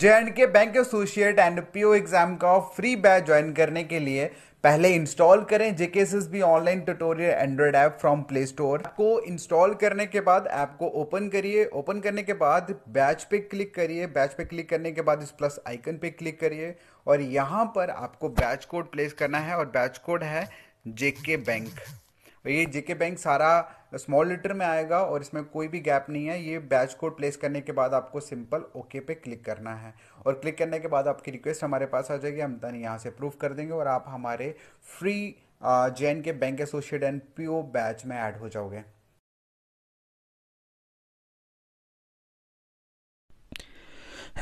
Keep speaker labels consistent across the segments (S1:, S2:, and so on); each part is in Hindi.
S1: J and K bank associate and PO exam का फ्री बैच ज्वाइन करने के लिए पहले इंस्टॉल करें एस भी online tutorial android app from play store को इंस्टॉल करने के बाद ऐप को ओपन करिए ओपन करने के बाद बैच पे क्लिक करिए बैच पे क्लिक करने के बाद इस प्लस आइकन पे क्लिक करिए और यहाँ पर आपको बैच कोड प्लेस करना है और बैच कोड है जेके बैंक ये जेके बैंक सारा स्मॉल लेटर में आएगा और इसमें कोई भी गैप नहीं है ये बैच कोड प्लेस करने के बाद आपको सिंपल ओके पे क्लिक करना है और क्लिक करने के बाद आपकी रिक्वेस्ट हमारे पास आ जाएगी हम डन यहाँ से प्रूव कर देंगे और आप हमारे free J K bank associate and P batch में ऐड हो जाओगे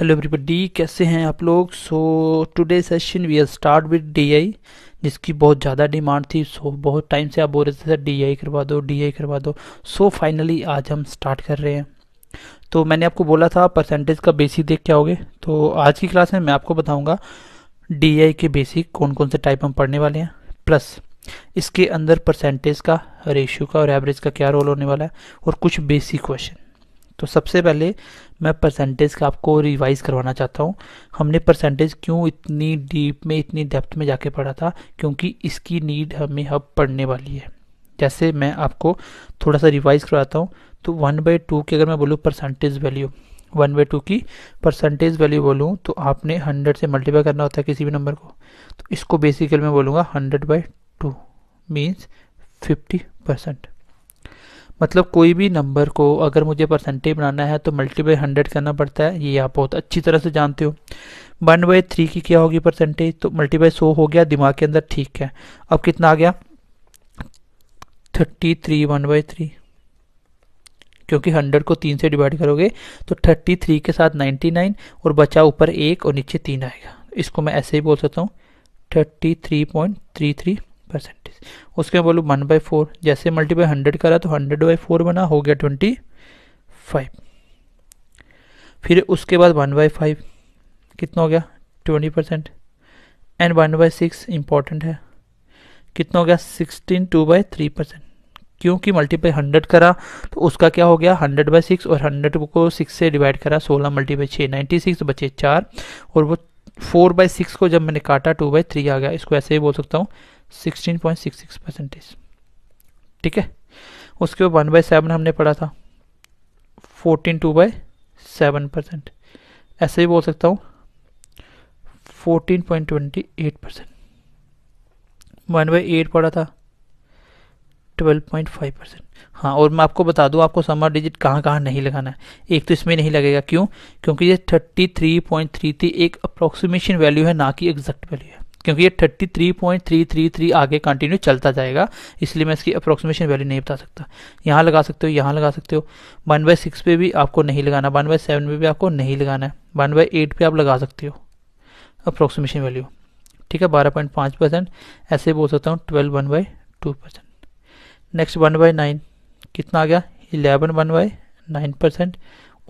S1: हेलो everybody कैसे हैं आप लोग सो today session we will start with di जिसकी बहुत ज़्यादा डिमांड थी सो बहुत टाइम से आप बोल रहे थे सर डी आई करवा दो डी आई करवा दो सो फाइनली आज हम स्टार्ट कर रहे हैं तो मैंने आपको बोला था परसेंटेज का बेसिक देख के आओगे तो आज की क्लास में मैं आपको बताऊँगा डी आई के बेसिक कौन कौन से टाइप हम पढ़ने वाले हैं प्लस इसके अंदर परसेंटेज का रेशियो का और एवरेज का क्या रोल होने वाला है और कुछ बेसिक क्वेश्चन तो सबसे पहले मैं परसेंटेज का आपको रिवाइज करवाना चाहता हूँ हमने परसेंटेज क्यों इतनी डीप में इतनी डेप्थ में जाके पढ़ा था क्योंकि इसकी नीड हमें अब पढ़ने वाली है जैसे मैं आपको थोड़ा सा रिवाइज करवाता हूँ तो वन बाई टू की अगर मैं बोलूँ percentage value one by two की परसेंटेज वैल्यू बोलूँ तो आपने हंड्रेड से मल्टीप्लाई करना होता है किसी भी नंबर को तो इसको बेसिकली मैं बोलूँगा hundred by two means fifty percent मतलब कोई भी नंबर को अगर मुझे परसेंटेज बनाना है तो मल्टीप्लाई हंड्रेड करना पड़ता है ये आप बहुत अच्छी तरह से जानते हो वन बाई थ्री की क्या होगी परसेंटेज तो मल्टीप्लाई सो हो गया दिमाग के अंदर ठीक है अब कितना आ गया thirty three one by three क्योंकि हंड्रेड को तीन से डिवाइड करोगे तो थर्टी थ्री के साथ नाइन्टी नाइन और बचा ऊपर एक और नीचे तीन आएगा इसको मैं ऐसे ही बोल सकता हूँ thirty three point three three percent उसके बाद बोलो वन बाई फोर जैसे मल्टीप्लाई हंड्रेड करा तो हंड्रेड बाई फोर बना हो गया ट्वेंटी फाइव फिर उसके बाद वन बाई फाइव कितना हो गया twenty percent and one by six important है कितना हो गया sixteen two by three percent क्योंकि मल्टीप्लाई हंड्रेड करा तो उसका क्या हो गया हंड्रेड बाई सिक्स और हंड्रेड को सिक्स से डिवाइड करा सोलह मल्टीप्लाई छः नाइन्टी सिक्स बचे चार और वो फोर बाई सिक्स को जब मैंने काटा टू बाई थ्री आ गया इसको ऐसे ही बोल सकता हूँ 16.66 परसेंटेज ठीक है उसके बाद वन बाई सेवन हमने पढ़ा था fourteen two by seven percent ऐसे ही बोल सकता हूँ fourteen point twenty eight percent one by eight पढ़ा था ट्वेल्व पॉइंट फाइव परसेंट हाँ और मैं आपको बता दूँ आपको समर डिजिट कहाँ कहाँ नहीं लगाना है एक तो इसमें नहीं लगेगा क्यों क्योंकि ये थर्टी थ्री पॉइंट थ्री थी एक अप्रोक्सीमेशन वैल्यू है ना कि एग्जैक्ट वैल्यू है क्योंकि ये 33.333 आगे कंटिन्यू चलता जाएगा इसलिए मैं इसकी अप्रोक्सीमेशन वैल्यू नहीं बता सकता यहाँ लगा सकते हो यहाँ लगा सकते हो वन बाई सिक्स पे भी आपको नहीं लगाना वन बाई सेवन पे भी आपको नहीं लगाना है वन बाई एट पे आप लगा सकते हो अप्रोक्सीमेशन वैल्यू ठीक है बारह पॉइंट पाँच परसेंट ऐसे बोल सकता हूँ twelve one by two percent next one by nine कितना आ गया eleven one by nine percent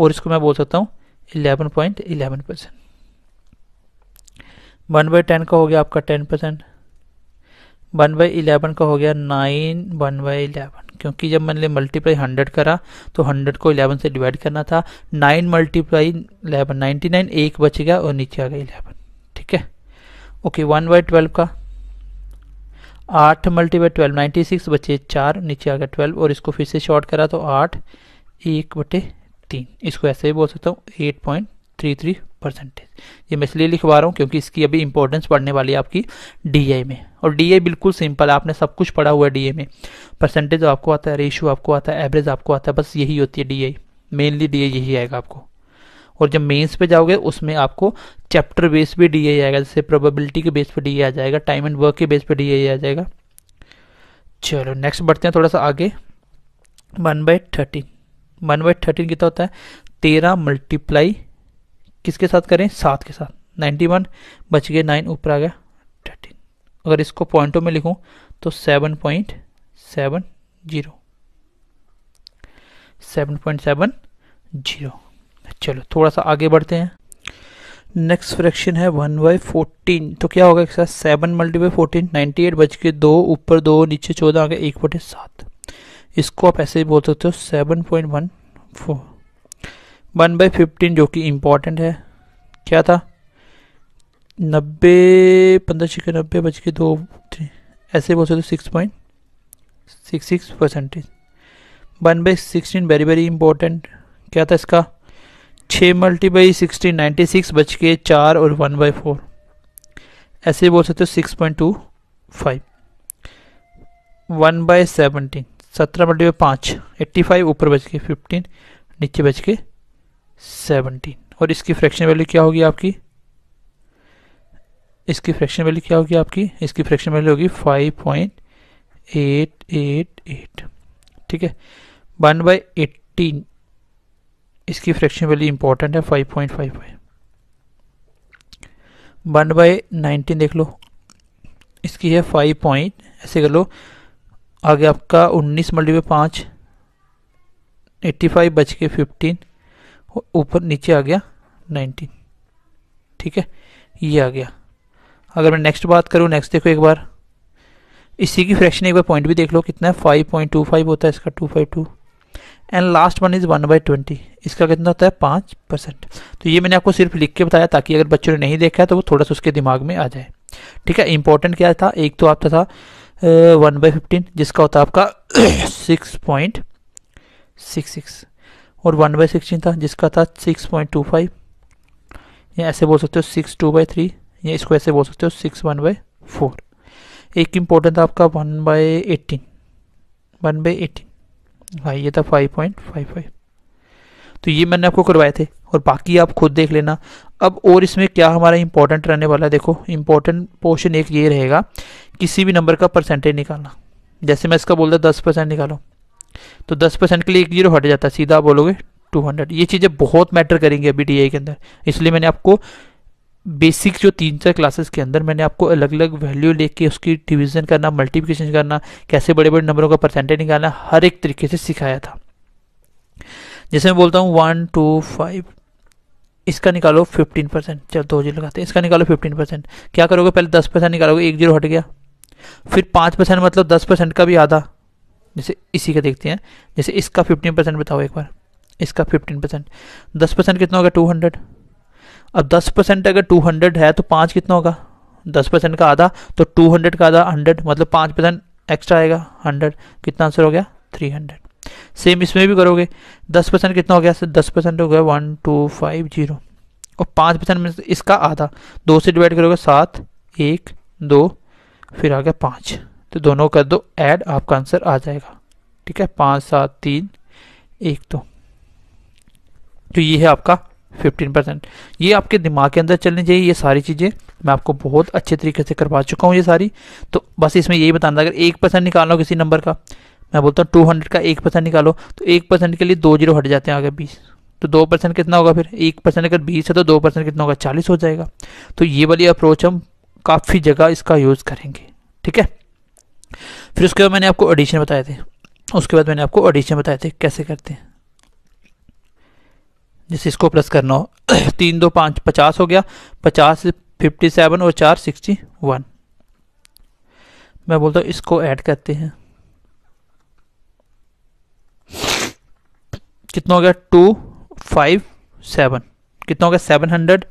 S1: और इसको मैं बोल सकता हूँ eleven point eleven percent one by ten का हो गया आपका ten percent one by eleven का हो गया नाइन वन बाई इलेवन क्योंकि जब मैंने मल्टीप्लाई हंड्रेड करा तो हंड्रेड को इलेवन से डिवाइड करना था nine multiply eleven ninety nine एक बच गया और नीचे आ गया इलेवन ठीक है ओके वन बाई ट्वेल्व का आठ मल्टीपाई ट्वेल्व नाइन्टी सिक्स बचे चार नीचे आ गया ट्वेल्व और इसको फिर से शॉर्ट करा तो आठ एक बटे तीन इसको ऐसे भी बोल सकता हूँ eight point three three percentage ये मैं इसलिए लिखवा रहा हूँ क्योंकि इसकी अभी इंपॉर्टेंस पढ़ने वाली है आपकी डी में और डी बिल्कुल सिंपल आपने सब कुछ पढ़ा हुआ है डी में परसेंटेज आपको आता है रेशू आपको आता है एवरेज आपको आता है बस यही होती है डी मेनली डी यही आएगा आपको और जब मेंस पे जाओगे उसमें आपको चैप्टर बेस पे डी आएगा जैसे प्रोबेबिलिटी के बेस पे डी आ जाएगा टाइम एंड वर्क के बेस पे डी आ जाएगा चलो नेक्स्ट बढ़ते हैं थोड़ा सा आगे one by thirteen one by thirteen कितना होता है तेरह मल्टीप्लाई किसके साथ करें सात के साथ नाइन्टी वन बच गए नाइन ऊपर आ गया थर्टीन अगर इसको पॉइंटों में लिखूं तो seven point seven zero seven point seven zero चलो थोड़ा सा आगे बढ़ते हैं नेक्स्ट फ्रैक्शन है वन बाई फोर्टीन तो क्या होगा एक साथ seven multiply fourteen ninety eight बच के दो ऊपर दो नीचे चौदह आ गए एक बटे सात इसको आप ऐसे ही बोल सकते हो seven point one four one by fifteen जो कि इम्पोर्टेंट है क्या था नब्बे पंद्रह के नब्बे बज के दो थ्री ऐसे बोल सकते six point six six percentage one by sixteen very very important क्या था इसका छः multiply sixteen ninety six बच के चार और वन बाई फोर ऐसे बोल सकते हो six point two five one by seventeen सत्रह मल्टी बाई पाँच एट्टी फाइव ऊपर बच के फिफ्टीन नीचे बच के सेवनटीन और इसकी फ्रैक्शन वैल्यू क्या होगी आपकी इसकी फ्रैक्शन वैल्यू क्या होगी आपकी इसकी फ्रैक्शन वैल्यू होगी five point eight eight eight ठीक है वन बाई एट्टीन इसकी फ्रैक्शन वैल्यू इंपॉर्टेंट है five point five five one by nineteen देख लो इसकी है फाइव पॉइंट ऐसे कर लो आगे आपका उन्नीस मल्टीपे पाँच एट्टी फाइव बच के फिफ्टीन ऊपर नीचे आ गया नाइनटीन ठीक है ये आ गया अगर मैं नेक्स्ट बात करूँ नेक्स्ट देखो एक बार इसी की फ्रैक्शन एक बार पॉइंट भी देख लो कितना है फाइव पॉइंट टू फाइव होता है इसका two five two and last one is one by twenty इसका कितना होता है पाँच परसेंट तो ये मैंने आपको सिर्फ लिख के बताया ताकि अगर बच्चों ने नहीं देखा है तो वो थोड़ा सा उसके दिमाग में आ जाए ठीक है इंपॉर्टेंट क्या था एक तो आपका था वन बाई फिफ्टीन जिसका होता है आपका सिक्स पॉइंट सिक्स सिक्स और वन बाई सिक्सटीन था जिसका था सिक्स पॉइंट टू फाइव या ऐसे बोल सकते हो सिक्स टू बाई थ्री या इसको ऐसे बोल सकते हो सिक्स वन बाई फोर एक इम्पोर्टेंट था आपका one by eighteen one by eighteen हाँ ये था फाइव पॉइंट फाइव फाइव तो ये मैंने आपको करवाए थे और बाकी आप खुद देख लेना अब और इसमें क्या हमारा इंपॉर्टेंट रहने वाला है देखो इंपॉर्टेंट पोर्शन एक ये रहेगा किसी भी नंबर का परसेंटेज निकालना जैसे मैं इसका बोलता दस परसेंट निकालो तो दस परसेंट के लिए एक जीरो हट जाता है सीधा बोलोगे टू हंड्रेड ये चीज़ें बहुत मैटर करेंगे अभी डी के अंदर इसलिए मैंने आपको बेसिक जो तीन चार क्लासेस के अंदर मैंने आपको अलग अलग वैल्यू लेके उसकी डिवीजन करना मल्टीप्लिकेशन करना कैसे बड़े बड़े नंबरों का परसेंटेज निकालना हर एक तरीके से सिखाया था जैसे मैं बोलता हूँ वन टू फाइव इसका निकालो फिफ्टीन परसेंट चलो दो जीरो लगाते हैं इसका निकालो फिफ्टीन परसेंट क्या करोगे पहले दस परसेंट निकालोगे एक जीरो हट गया फिर पाँच परसेंट मतलब दस परसेंट का भी आधा जैसे इसी का देखते हैं जैसे इसका फिफ्टीन परसेंट बताओ एक बार इसका फिफ्टीन परसेंट दस परसेंट कितना होगा टू हंड्रेड अब दस परसेंट अगर टू हंड्रेड है तो पाँच कितना होगा दस परसेंट का आधा तो टू हंड्रेड का आधा हंड्रेड मतलब पाँच परसेंट एक्स्ट्रा आएगा हंड्रेड कितना आंसर हो गया थ्री हंड्रेड सेम इसमें भी करोगे दस परसेंट कितना हो गया सर दस परसेंट हो गया वन टू फाइव जीरो और पाँच परसेंट में इसका आधा दो से डिवाइड करोगे सात एक दो फिर आ गया पाँच तो दोनों कर दो ऐड आपका आंसर आ जाएगा ठीक है पाँच सात तीन एक दो तो।, तो ये है आपका फिफ्टीन परसेंट ये आपके दिमाग के अंदर चलने चाहिए ये सारी चीज़ें मैं आपको बहुत अच्छे तरीके से करवा चुका हूँ ये सारी तो बस इसमें यही बताना अगर एक परसेंट निकालो किसी नंबर का मैं बोलता हूँ टू हंड्रेड का एक परसेंट निकालो तो एक परसेंट के लिए दो जीरो हट जाते हैं आगे बीस तो दो परसेंट कितना होगा फिर एक परसेंट अगर बीस है तो दो परसेंट कितना होगा चालीस हो जाएगा तो ये वाली अप्रोच हम काफ़ी जगह इसका यूज़ करेंगे ठीक है फिर उसके बाद मैंने आपको ऑडिशन बताए थे उसके बाद मैंने आपको ऑडिशन बताए थे कैसे करते हैं जैसे इसको प्लस करना हो तीन दो पाँच पचास हो गया पचास फिफ्टी सेवन और चार सिक्सटी वन मैं बोलता हूँ इसको ऐड करते हैं कितना हो गया टू फाइव सेवन कितना हो गया सेवन हंड्रेड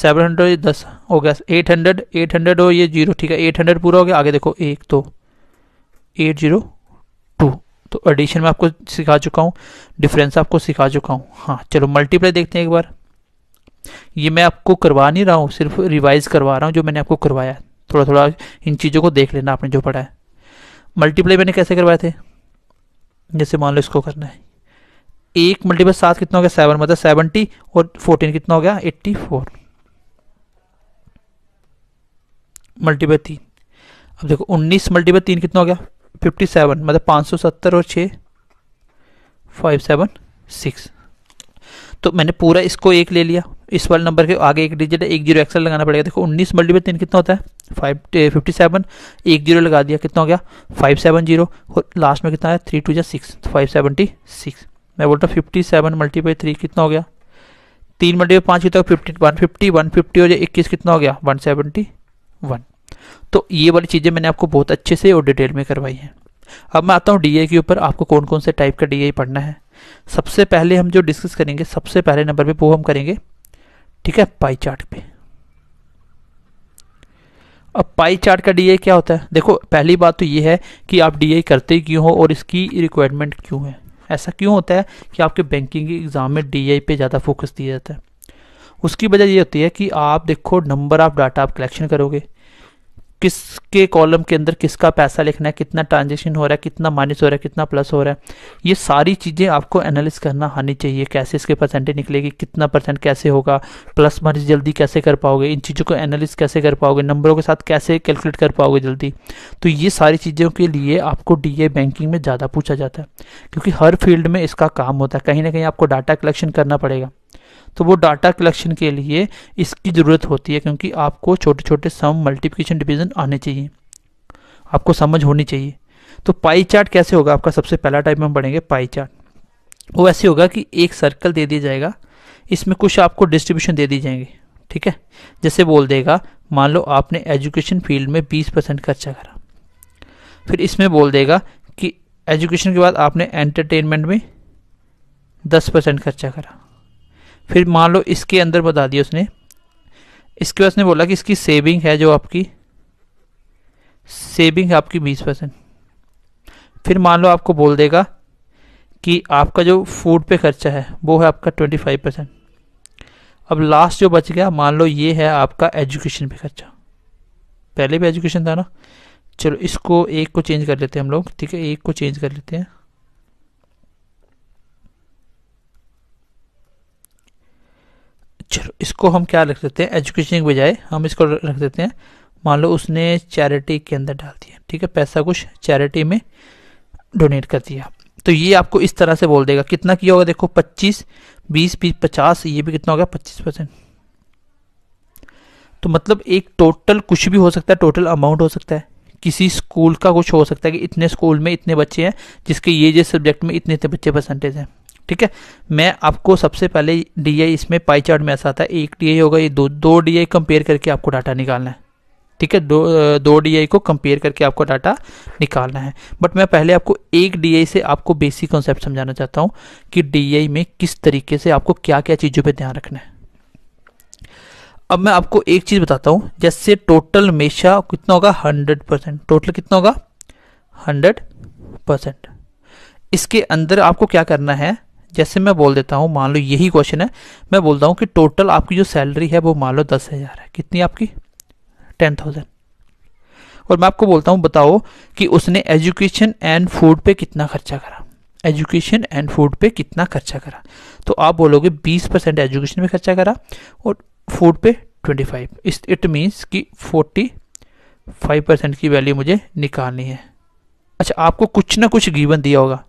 S1: सेवन हंड्रेड दस हो गया एट हंड्रेड एट हंड्रेड हो ये जीरो ठीक है एट हंड्रेड पूरा हो गया आगे देखो एक दो तो, एट जीरो टू तो एडिशन में आपको सिखा चुका हूँ डिफरेंस आपको सिखा चुका हूँ हाँ चलो मल्टीप्लाई देखते हैं एक बार ये मैं आपको करवा नहीं रहा हूँ सिर्फ रिवाइज करवा रहा हूँ जो मैंने आपको करवाया थोड़ा थोड़ा इन चीज़ों को देख लेना आपने जो पढ़ा है मल्टीप्लाई मैंने कैसे करवाए थे जैसे मान लो इसको करना है एक मल्टीपल सात कितना हो गया सेवन मतलब सेवनटी और फोर्टीन कितना हो गया एट्टी फोर मल्टीपल तीन अब देखो उन्नीस मल्टीपल तीन कितना हो गया फिफ्टी सेवन मतलब पाँच सौ सत्तर और छः फाइव सेवन सिक्स तो मैंने पूरा इसको एक ले लिया इस वाले नंबर के आगे एक डिजिट है एक जीरो एक्सल लगाना पड़ेगा देखो उन्नीस मल्टी में तीन कितना होता है फाइव फिफ्टी सेवन एक जीरो लगा दिया कितना हो गया फाइव सेवन जीरो और लास्ट में कितना है थ्री टू या सिक्स फाइव सेवेंटी सिक्स मैं बोलता हूँ fifty seven multiply three कितना हो गया तीन में पाँच कितना fifty one fifty one fifty और इक्कीस कितना हो गया वन सेवेंटी वन तो ये वाली चीज़ें मैंने आपको बहुत अच्छे से और डिटेल में करवाई हैं अब मैं आता हूँ डी के ऊपर आपको कौन कौन से टाइप का डी पढ़ना है सबसे पहले हम जो डिस्कस करेंगे सबसे पहले नंबर पर वो हम करेंगे ठीक है पाई चार्ट पे अब पाई चार्ट का डी क्या होता है देखो पहली बात तो ये है कि आप डी करते क्यों हो और इसकी रिक्वायरमेंट क्यों है ऐसा क्यों होता है कि आपके बैंकिंग के एग्ज़ाम में डी पे ज़्यादा फोकस दिया जाता है उसकी वजह ये होती है कि आप देखो नंबर ऑफ डाटा आप कलेक्शन करोगे किसके कॉलम के अंदर किसका पैसा लिखना है कितना ट्रांजेक्शन हो रहा है कितना माइनस हो रहा है कितना प्लस हो रहा है ये सारी चीज़ें आपको एनालिस करना आनी चाहिए कैसे इसके परसेंटेज निकलेगी कितना परसेंट कैसे होगा प्लस माइनस जल्दी कैसे कर पाओगे इन चीज़ों को एनालिस कैसे कर पाओगे नंबरों के साथ कैसे कैलकुलेट कर पाओगे जल्दी तो ये सारी चीज़ों के लिए आपको डी बैंकिंग में ज़्यादा पूछा जाता है क्योंकि हर फील्ड में इसका काम होता है कहीं ना कहीं आपको डाटा कलेक्शन करना पड़ेगा तो वो डाटा कलेक्शन के लिए इसकी ज़रूरत होती है क्योंकि आपको छोटे छोटे सम मल्टीप्लिकेशन डिवीजन आने चाहिए आपको समझ होनी चाहिए तो पाई चार्ट कैसे होगा आपका सबसे पहला टाइप में हम पढ़ेंगे पाई चार्ट वो ऐसे होगा कि एक सर्कल दे दिया जाएगा इसमें कुछ आपको डिस्ट्रीब्यूशन दे दी जाएंगे ठीक है जैसे बोल देगा मान लो आपने एजुकेशन फील्ड में बीस परसेंट खर्चा करा फिर इसमें बोल देगा कि एजुकेशन के बाद आपने एंटरटेनमेंट में 10 परसेंट खर्चा करा फिर मान लो इसके अंदर बता दिया उसने इसके बाद उसने बोला कि इसकी सेविंग है जो आपकी सेविंग है आपकी बीस परसेंट फिर मान लो आपको बोल देगा कि आपका जो फूड पे खर्चा है वो है आपका ट्वेंटी फाइव परसेंट अब लास्ट जो बच गया मान लो ये है आपका एजुकेशन पे खर्चा पहले भी एजुकेशन था ना चलो इसको एक को चेंज कर लेते हैं हम लोग ठीक है एक को चेंज कर लेते हैं इसको हम क्या रख देते हैं एजुकेशन के बजाय हम इसको रख देते हैं मान लो उसने चैरिटी के अंदर डाल दिया ठीक है पैसा कुछ चैरिटी में डोनेट कर दिया तो ये आपको इस तरह से बोल देगा कितना किया होगा देखो 25 20 बीस पचास ये भी कितना होगा 25 परसेंट तो मतलब एक टोटल कुछ भी हो सकता है टोटल अमाउंट हो सकता है किसी स्कूल का कुछ हो सकता है कि इतने स्कूल में इतने बच्चे हैं जिसके ये ये सब्जेक्ट में इतने इतने बच्चे परसेंटेज हैं ठीक है मैं आपको सबसे पहले डी आई इसमें पाई चार्ट में ऐसा आता है एक डी आई होगा ये दो दो डी आई कंपेयर करके आपको डाटा निकालना है ठीक है दो दो डी को कंपेयर करके आपको डाटा निकालना है बट मैं पहले आपको एक डी से आपको बेसिक कॉन्सेप्ट समझाना चाहता हूँ कि डी में किस तरीके से आपको क्या क्या चीज़ों पर ध्यान रखना है अब मैं आपको एक चीज़ बताता हूँ जैसे टोटल हमेशा कितना होगा हंड्रेड परसेंट टोटल कितना होगा हंड्रेड परसेंट इसके अंदर आपको क्या करना है जैसे मैं बोल देता हूँ मान लो यही क्वेश्चन है मैं बोलता हूँ कि टोटल आपकी जो सैलरी है वो मान लो दस हज़ार है कितनी आपकी टेन थाउजेंड और मैं आपको बोलता हूँ बताओ कि उसने एजुकेशन एंड फूड पे कितना खर्चा करा एजुकेशन एंड फूड पे कितना खर्चा करा तो आप बोलोगे बीस परसेंट एजुकेशन पर खर्चा करा और फूड पे twenty five is it means कि फोर्टी फाइव परसेंट की वैल्यू मुझे निकालनी है अच्छा आपको कुछ ना कुछ गीवन दिया होगा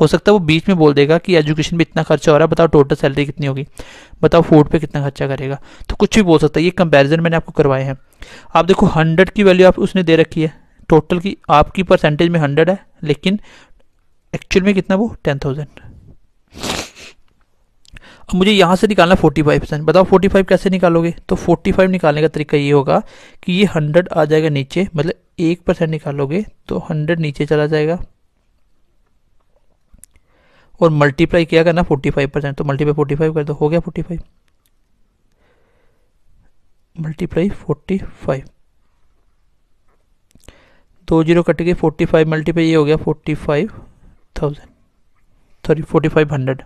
S1: हो सकता है वो बीच में बोल देगा कि एजुकेशन में इतना खर्चा हो रहा है बताओ टोटल सैलरी कितनी होगी बताओ फूड पे कितना खर्चा करेगा तो कुछ भी बोल सकता है ये कंपेरिजन मैंने आपको करवाए हैं आप देखो हंड्रेड की वैल्यू आप उसने दे रखी है टोटल की आपकी परसेंटेज में हंड्रेड है लेकिन एक्चुअल में कितना वो टेन थाउजेंड अब मुझे यहाँ से निकालना फोर्टी फाइव परसेंट बताओ फोर्टी फाइव कैसे निकालोगे तो फोर्टी फाइव निकालने का तरीका ये होगा कि ये हंड्रेड आ जाएगा नीचे मतलब एक परसेंट निकालोगे तो हंड्रेड नीचे चला जाएगा और मल्टीप्लाई किया करना फोर्टी फाइव परसेंट तो मल्टीप्लाई फोर्टी फाइव कर दो हो गया 45 मल्टीप्लाई फोर्टी फाइव दो जीरो कट गए 45 फाइव मल्टीप्लाई ये हो गया 45,000 सॉरी फोर्टी फाइव हंड्रेड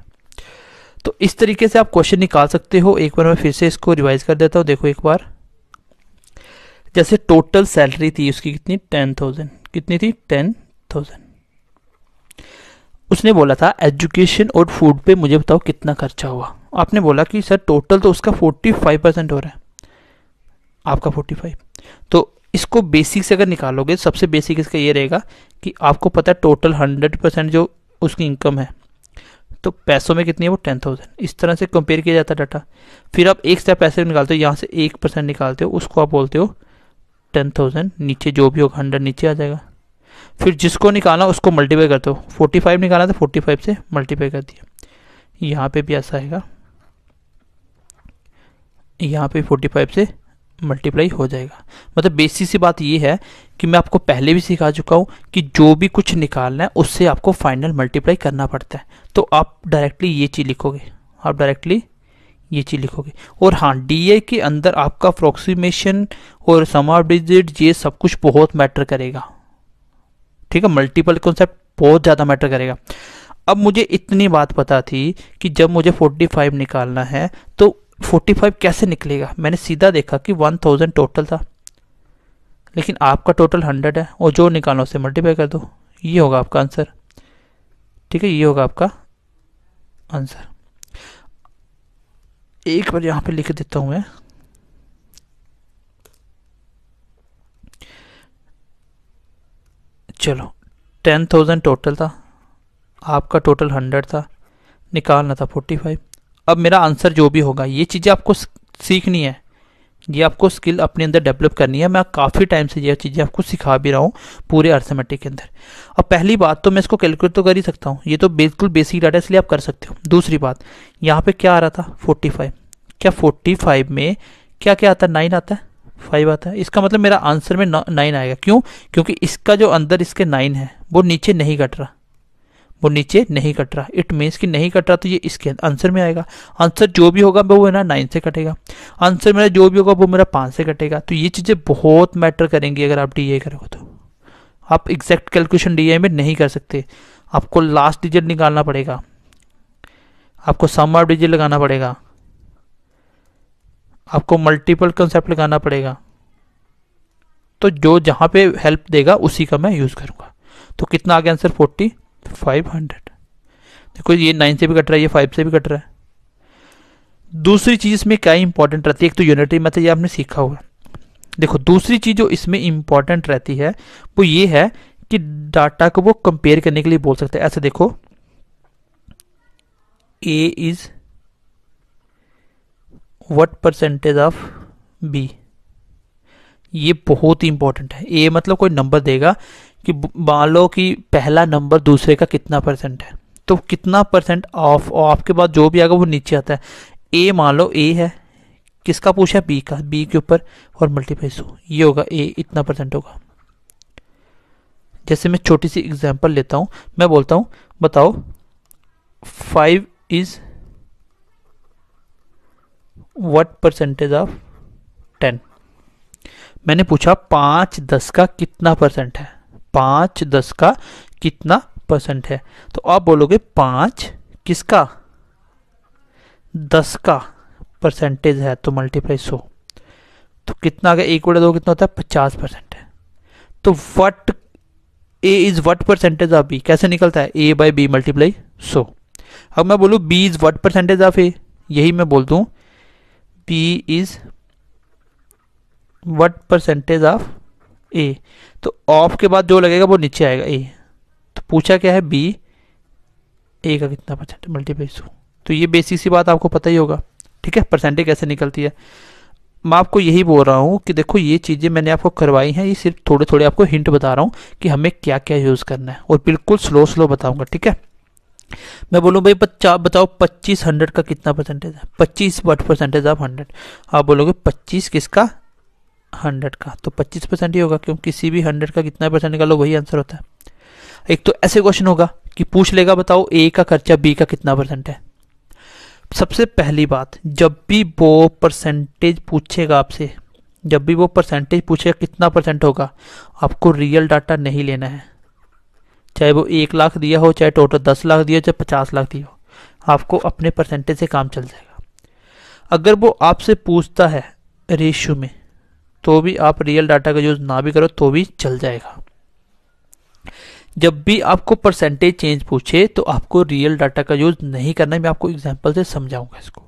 S1: तो इस तरीके से आप क्वेश्चन निकाल सकते हो एक बार मैं फिर से इसको रिवाइज कर देता हूँ देखो एक बार जैसे टोटल सैलरी थी उसकी कितनी टेन थाउजेंड कितनी थी टेन थाउजेंड उसने बोला था एजुकेशन और फूड पे मुझे बताओ कितना खर्चा हुआ आपने बोला कि सर टोटल तो उसका फोर्टी फाइव परसेंट हो रहा है आपका फोर्टी फाइव तो इसको बेसिक से अगर निकालोगे सबसे बेसिक इसका ये रहेगा कि आपको पता है टोटल हंड्रेड परसेंट जो उसकी इनकम है तो पैसों में कितनी है वो टेन थाउजेंड इस तरह से कंपेयर किया जाता है डाटा फिर आप एक स्टेप पैसे निकालते हो यहाँ से एक परसेंट निकालते हो उसको आप बोलते हो टेन थाउजेंड नीचे जो भी होगा हंड्रेड नीचे आ जाएगा फिर जिसको निकालना उसको मल्टीप्लाई कर दो फोर्टी फाइव निकालना था फोर्टी फाइव से मल्टीप्लाई कर दिया यहाँ पे भी ऐसा आएगा यहाँ पे फोर्टी फाइव से मल्टीप्लाई हो जाएगा मतलब बेसिक सी बात ये है कि मैं आपको पहले भी सिखा चुका हूँ कि जो भी कुछ निकालना है उससे आपको फाइनल मल्टीप्लाई करना पड़ता है तो आप डायरेक्टली ये चीज़ लिखोगे आप डायरेक्टली ये चीज़ लिखोगे और हाँ डी के अंदर आपका अप्रोक्सीमेशन और समार डिजिट ये सब कुछ बहुत मैटर करेगा ठीक है मल्टीपल कॉन्सेप्ट बहुत ज़्यादा मैटर करेगा अब मुझे इतनी बात पता थी कि जब मुझे 45 निकालना है तो 45 कैसे निकलेगा मैंने सीधा देखा कि 1000 टोटल था लेकिन आपका टोटल 100 है और जो निकालना उसे मल्टीप्लाई कर दो ये होगा आपका आंसर ठीक है ये होगा आपका आंसर एक बार यहाँ पे लिख देता हूँ मैं चलो टेन थाउजेंड टोटल था आपका टोटल हंड्रेड था निकालना था फोर्टी फाइव अब मेरा आंसर जो भी होगा ये चीज़ें आपको सीखनी है ये आपको स्किल अपने अंदर डेवलप करनी है मैं काफ़ी टाइम से ये चीज़ें आपको सिखा भी रहा हूँ पूरे अर्थमेटिक के अंदर अब पहली बात तो मैं इसको कैलकुलेट तो कर ही सकता हूँ ये तो बिल्कुल बेसिक डाटा इसलिए आप कर सकते हो दूसरी बात यहाँ पे क्या आ रहा था 45 क्या 45 में क्या क्या आता है नाइन आता है फाइव आता है इसका मतलब मेरा आंसर में नाइन आएगा क्यों क्योंकि इसका जो अंदर इसके नाइन है वो नीचे नहीं कट रहा वो नीचे नहीं कट रहा इट मीन्स कि नहीं कट रहा तो ये इसके आंसर में आएगा आंसर जो भी होगा वो है ना नाइन से कटेगा आंसर मेरा जो भी होगा वो मेरा पाँच से कटेगा तो ये चीज़ें बहुत मैटर करेंगी अगर आप डी करोगे तो आप एग्जैक्ट कैलकुलेशन डी में नहीं कर सकते आपको लास्ट डिजिट निकालना पड़ेगा आपको सम ऑफ डिजिट लगाना पड़ेगा आपको मल्टीपल कंसेप्ट लगाना पड़ेगा तो जो जहाँ पे हेल्प देगा उसी का मैं यूज़ करूँगा तो कितना आ गया आंसर फोर्टी फाइव हंड्रेड देखो ये नाइन से भी कट रहा है ये फाइव से भी कट रहा है दूसरी चीज़ इसमें क्या इंपॉर्टेंट रहती है एक तो यूनिटरी मेथड ये आपने सीखा हुआ देखो दूसरी चीज़ जो इसमें इंपॉर्टेंट रहती है वो ये है कि डाटा को वो कंपेयर करने के लिए बोल सकते हैं ऐसे देखो A is what percentage of B ये बहुत ही इंपॉर्टेंट है ए मतलब कोई नंबर देगा कि मान लो कि पहला नंबर दूसरे का कितना परसेंट है तो कितना परसेंट ऑफ आपके पास जो भी आएगा वो नीचे आता है ए मान लो ए है किसका पूछा बी का बी के ऊपर और मल्टीप्लाई सो ये होगा ए इतना परसेंट होगा जैसे मैं छोटी सी एग्जांपल लेता हूँ मैं बोलता हूँ बताओ five is what percentage of ten मैंने पूछा पांच दस का कितना परसेंट है पांच दस का कितना परसेंट है तो आप बोलोगे पांच किसका दस का परसेंटेज है तो मल्टीप्लाई सो तो कितना का एक बड़ा दो कितना होता है पचास परसेंट है तो what A is what percentage of B कैसे निकलता है A by B multiply so अब मैं बोलूँ B is what percentage of A यही मैं बोल दूँ P is what percentage of A तो ऑफ के बाद जो लगेगा वो नीचे आएगा ए तो पूछा क्या है बी ए का कितना परसेंट मल्टीप्लाई टू तो ये बेसिक सी बात आपको पता ही होगा ठीक है परसेंटेज कैसे निकलती है मैं आपको यही बोल रहा हूँ कि देखो ये चीज़ें मैंने आपको करवाई हैं ये सिर्फ थोड़े थोड़े आपको हिंट बता रहा हूँ कि हमें क्या क्या यूज़ करना है और बिल्कुल स्लो स्लो बताऊँगा ठीक है मैं बोलूँ भाई पच्चा बताओ पच्चीस हंड्रेड का कितना परसेंटेज है पच्चीस वट परसेंटेज ऑफ हंड्रेड आप बोलोगे पच्चीस किसका हंड्रेड का तो पच्चीस परसेंट ही होगा क्योंकि किसी भी हंड्रेड का कितना परसेंट निकालो वही आंसर होता है एक तो ऐसे क्वेश्चन होगा कि पूछ लेगा बताओ ए का खर्चा बी का कितना परसेंट है सबसे पहली बात जब भी वो परसेंटेज पूछेगा आपसे जब भी वो परसेंटेज पूछेगा कितना परसेंट होगा आपको रियल डाटा नहीं लेना है चाहे वो एक लाख दिया हो चाहे टोटल दस लाख दिया हो चाहे पचास लाख दिया हो आपको अपने परसेंटेज से काम चल जाएगा अगर वो आपसे पूछता है रेशो में तो भी आप रियल डाटा का यूज़ ना भी करो तो भी चल जाएगा जब भी आपको परसेंटेज चेंज पूछे तो आपको रियल डाटा का यूज़ नहीं करना है मैं आपको एग्जाम्पल से समझाऊंगा इसको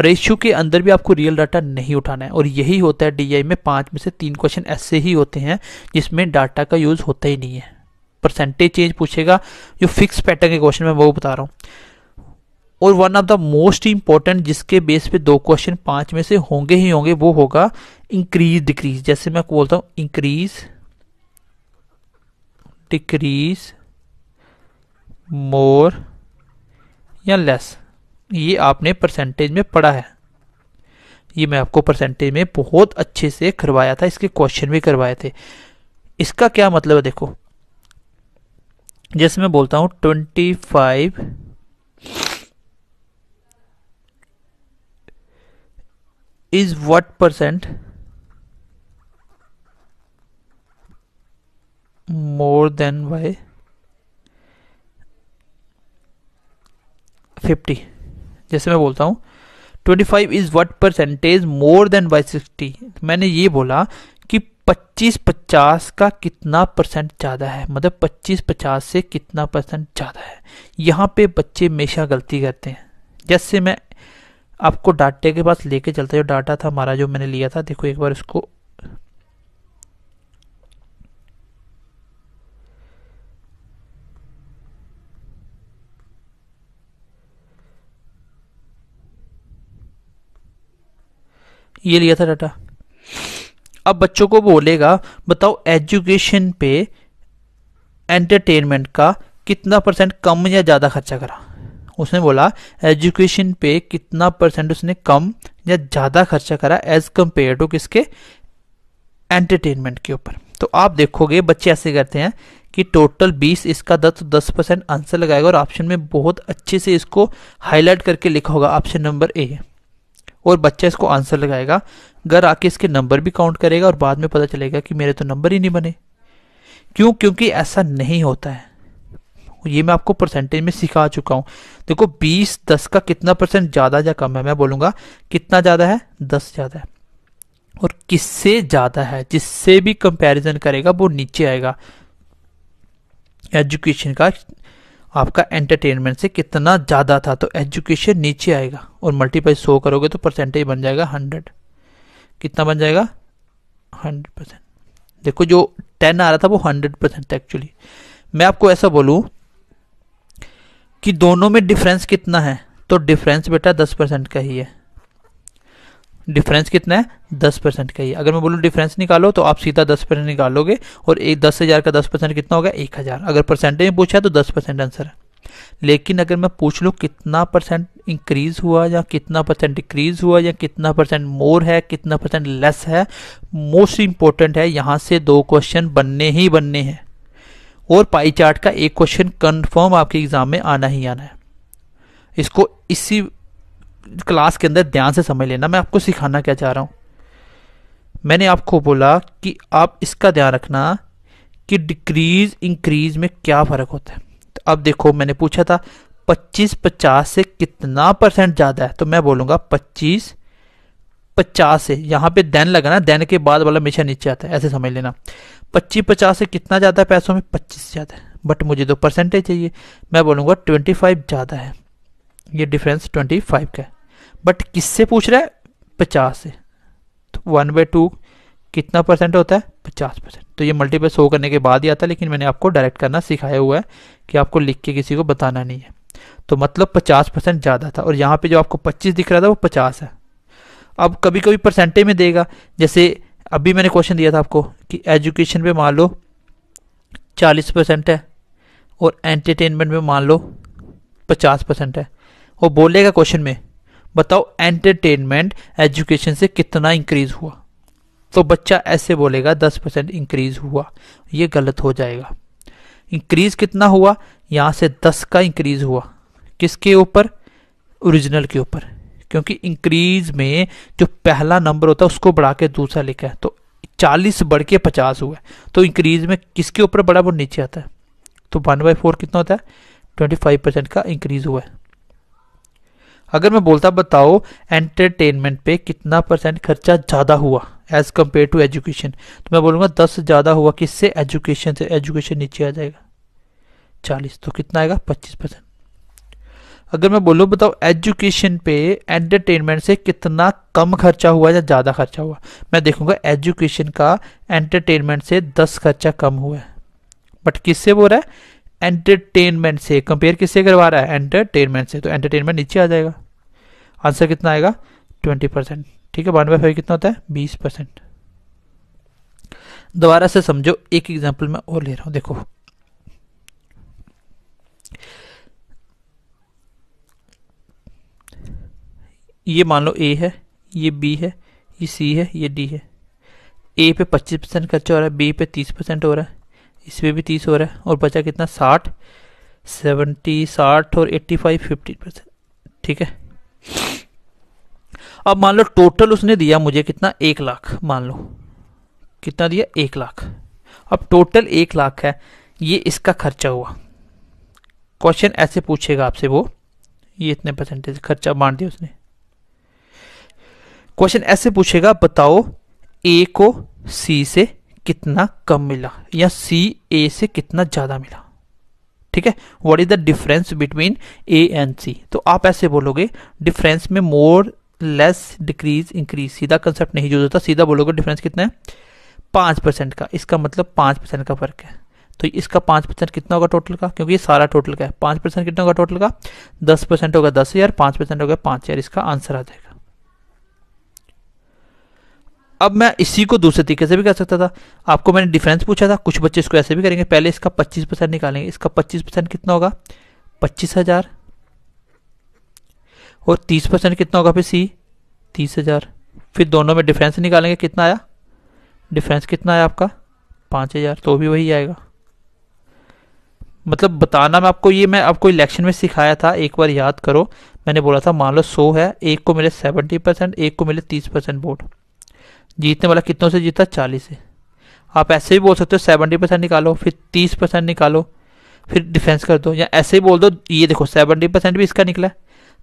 S1: रेशियो के अंदर भी आपको रियल डाटा नहीं उठाना है और यही होता है डीआई में पांच में से तीन क्वेश्चन ऐसे ही होते हैं जिसमें डाटा का यूज़ होता ही नहीं है परसेंटेज चेंज पूछेगा जो फिक्स पैटर्न के क्वेश्चन में वो बता रहा हूँ और one of the most important जिसके बेस पे दो क्वेश्चन पांच में से होंगे ही होंगे वो होगा इंक्रीज डिक्रीज जैसे मैं बोलता हूं इंक्रीज डिक्रीज मोर या लेस ये आपने परसेंटेज में पढ़ा है ये मैं आपको परसेंटेज में बहुत अच्छे से करवाया था इसके क्वेश्चन भी करवाए थे इसका क्या मतलब है देखो जैसे मैं बोलता हूं twenty five is what percent more than by fifty जैसे मैं बोलता हूं twenty five is what percentage more than by sixty मैंने ये बोला पच्चीस पचास का कितना परसेंट ज़्यादा है मतलब पच्चीस पचास से कितना परसेंट ज़्यादा है यहाँ पे बच्चे हमेशा गलती करते हैं जैसे मैं आपको डाटे के पास लेके चलता जो डाटा था हमारा जो मैंने लिया था देखो एक बार इसको ये लिया था डाटा अब बच्चों को बोलेगा बताओ एजुकेशन पे एंटरटेनमेंट का कितना परसेंट कम या ज़्यादा खर्चा करा उसने बोला एजुकेशन पे कितना परसेंट उसने कम या ज़्यादा खर्चा करा एज कम्पेयर टू किसके एंटरटेनमेंट के ऊपर तो आप देखोगे बच्चे ऐसे करते हैं कि टोटल 20 इसका तो दस परसेंट आंसर लगाएगा और ऑप्शन में बहुत अच्छे से इसको हाईलाइट करके लिखा होगा ऑप्शन नंबर ए और बच्चा इसको आंसर लगाएगा घर आके इसके नंबर भी काउंट करेगा और बाद में पता चलेगा कि मेरे तो नंबर ही नहीं बने क्यों क्योंकि ऐसा नहीं होता है ये मैं आपको परसेंटेज में सिखा चुका हूँ देखो 20 10 का कितना परसेंट ज़्यादा या कम है मैं बोलूँगा कितना ज़्यादा है 10 ज़्यादा है और किससे ज़्यादा है जिससे भी कंपैरिजन करेगा वो नीचे आएगा एजुकेशन का आपका एंटरटेनमेंट से कितना ज़्यादा था तो एजुकेशन नीचे आएगा और मल्टीप्लाई सो करोगे तो परसेंटेज बन जाएगा हंड्रेड कितना बन जाएगा हंड्रेड परसेंट देखो जो टेन आ रहा था वो हंड्रेड परसेंट था एक्चुअली मैं आपको ऐसा बोलूँ कि दोनों में डिफरेंस कितना है तो डिफरेंस बेटा दस परसेंट का ही है डिफरेंस कितना है दस परसेंट का ही अगर मैं बोलूँ डिफरेंस निकालो तो आप सीधा दस परसेंट निकालोगे और एक दस हज़ार का दस परसेंट कितना होगा एक हज़ार अगर परसेंटेज में पूछा है तो दस परसेंट आंसर है लेकिन अगर मैं पूछ लूँ कितना परसेंट इंक्रीज हुआ या कितना परसेंट डिक्रीज हुआ या कितना परसेंट मोर है कितना परसेंट लेस है मोस्ट इंपॉर्टेंट है यहाँ से दो क्वेश्चन बनने ही बनने हैं और पाई चार्ट का एक क्वेश्चन कन्फर्म आपके एग्ज़ाम में आना ही आना है इसको इसी क्लास के अंदर ध्यान से समझ लेना मैं आपको सिखाना क्या चाह रहा हूँ मैंने आपको बोला कि आप इसका ध्यान रखना कि डिक्रीज इंक्रीज में क्या फ़र्क होता है तो अब देखो मैंने पूछा था 25 50 से कितना परसेंट ज़्यादा है तो मैं बोलूँगा 25 50 से यहाँ पे देन लगाना देन के बाद वाला हमेशा नीचे आता है ऐसे समझ लेना 25 50 से कितना ज़्यादा है पैसों में 25 ज़्यादा है बट मुझे तो परसेंटेज चाहिए मैं बोलूँगा 25 ज़्यादा है ये डिफरेंस ट्वेंटी फाइव का है बट किससे पूछ रहा है पचास से तो वन बाई टू कितना परसेंट होता है पचास परसेंट तो ये मल्टीपल सो करने के बाद ही आता है लेकिन मैंने आपको डायरेक्ट करना सिखाया हुआ है कि आपको लिख के किसी को बताना नहीं है तो मतलब पचास परसेंट ज़्यादा था और यहाँ पे जो आपको पच्चीस दिख रहा था वो पचास है अब कभी कभी परसेंटेज में देगा जैसे अभी मैंने क्वेश्चन दिया था आपको कि एजुकेशन में मान लो चालीस परसेंट है और एंटरटेनमेंट में मान लो पचास परसेंट है वो बोलेगा क्वेश्चन में बताओ एंटरटेनमेंट एजुकेशन से कितना इंक्रीज हुआ तो बच्चा ऐसे बोलेगा दस परसेंट इंक्रीज हुआ ये गलत हो जाएगा इंक्रीज कितना हुआ यहाँ से दस का इंक्रीज हुआ किसके ऊपर ओरिजिनल के ऊपर क्योंकि इंक्रीज में जो पहला नंबर होता है उसको बढ़ा के दूसरा लिखा है तो चालीस बढ़ के पचास हुआ है तो इंक्रीज में किसके ऊपर बड़ा वो नीचे आता है तो वन बाई फोर कितना होता है ट्वेंटी फाइव परसेंट का इंक्रीज हुआ है अगर मैं बोलता बताओ एंटरटेनमेंट पे कितना परसेंट खर्चा ज़्यादा हुआ एज कम्पेयर टू एजुकेशन तो मैं बोलूँगा दस ज़्यादा हुआ किससे एजुकेशन से एजुकेशन नीचे आ जाएगा चालीस तो कितना आएगा पच्चीस परसेंट अगर मैं बोलूँ बताओ एजुकेशन पे एंटरटेनमेंट से कितना कम खर्चा हुआ या ज़्यादा खर्चा हुआ मैं देखूँगा एजुकेशन का एंटरटेनमेंट से दस खर्चा कम हुआ है बट किससे बोल रहा है एंटरटेनमेंट से कंपेयर किससे करवा रहा है एंटरटेनमेंट से तो एंटरटेनमेंट नीचे आ जाएगा आंसर कितना आएगा ट्वेंटी परसेंट ठीक है वन बाई फाइव कितना होता है बीस परसेंट दोबारा से समझो एक एग्जाम्पल मैं और ले रहा हूँ देखो ये मान लो ए है ये बी है ये सी है ये डी है ए पे 25 परसेंट खर्चा हो रहा है बी पे 30 परसेंट हो रहा है इस पर भी 30 हो रहा है और बचा कितना 60 70 60 और 85 15 परसेंट ठीक है अब मान लो टोटल उसने दिया मुझे कितना एक लाख मान लो कितना दिया एक लाख अब टोटल एक लाख है ये इसका खर्चा हुआ क्वेश्चन ऐसे पूछेगा आपसे वो ये इतने परसेंटेज खर्चा बांट दिया उसने क्वेश्चन ऐसे पूछेगा बताओ ए को सी से कितना कम मिला या सी ए से कितना ज़्यादा मिला ठीक है what is the difference between A and C तो आप ऐसे बोलोगे डिफरेंस में मोर लेस डिक्रीज इंक्रीज सीधा कंसेप्ट नहीं यूज होता सीधा बोलोगे डिफरेंस कितना है पाँच परसेंट का इसका मतलब पाँच परसेंट का फर्क है तो इसका पाँच परसेंट कितना होगा टोटल का क्योंकि ये सारा टोटल का है पाँच परसेंट कितना होगा टोटल का दस परसेंट होगा दस हज़ार पाँच परसेंट होगा पाँच हज़ार इसका आंसर आ जाएगा अब मैं इसी को दूसरे तरीके से भी कर सकता था आपको मैंने डिफरेंस पूछा था कुछ बच्चे इसको ऐसे भी करेंगे पहले इसका पच्चीस परसेंट निकालेंगे इसका पच्चीस परसेंट कितना होगा पच्चीस हज़ार और तीस परसेंट कितना होगा फिर सी तीस हज़ार फिर दोनों में डिफरेंस निकालेंगे कितना आया डिफरेंस कितना आया आपका पाँच हज़ार तो भी वही आएगा मतलब बताना मैं आपको ये मैं आपको इलेक्शन में सिखाया था एक बार याद करो मैंने बोला था मान लो सौ है एक को मिले सेवेंटी परसेंट एक को मिले तीस परसेंट वोट जीतने वाला कितनों से जीता चालीस से आप ऐसे भी बोल सकते हो सेवेंटी परसेंट निकालो फिर तीस परसेंट निकालो फिर डिफेंस कर दो या ऐसे ही बोल दो ये देखो सेवेंटी परसेंट भी इसका निकला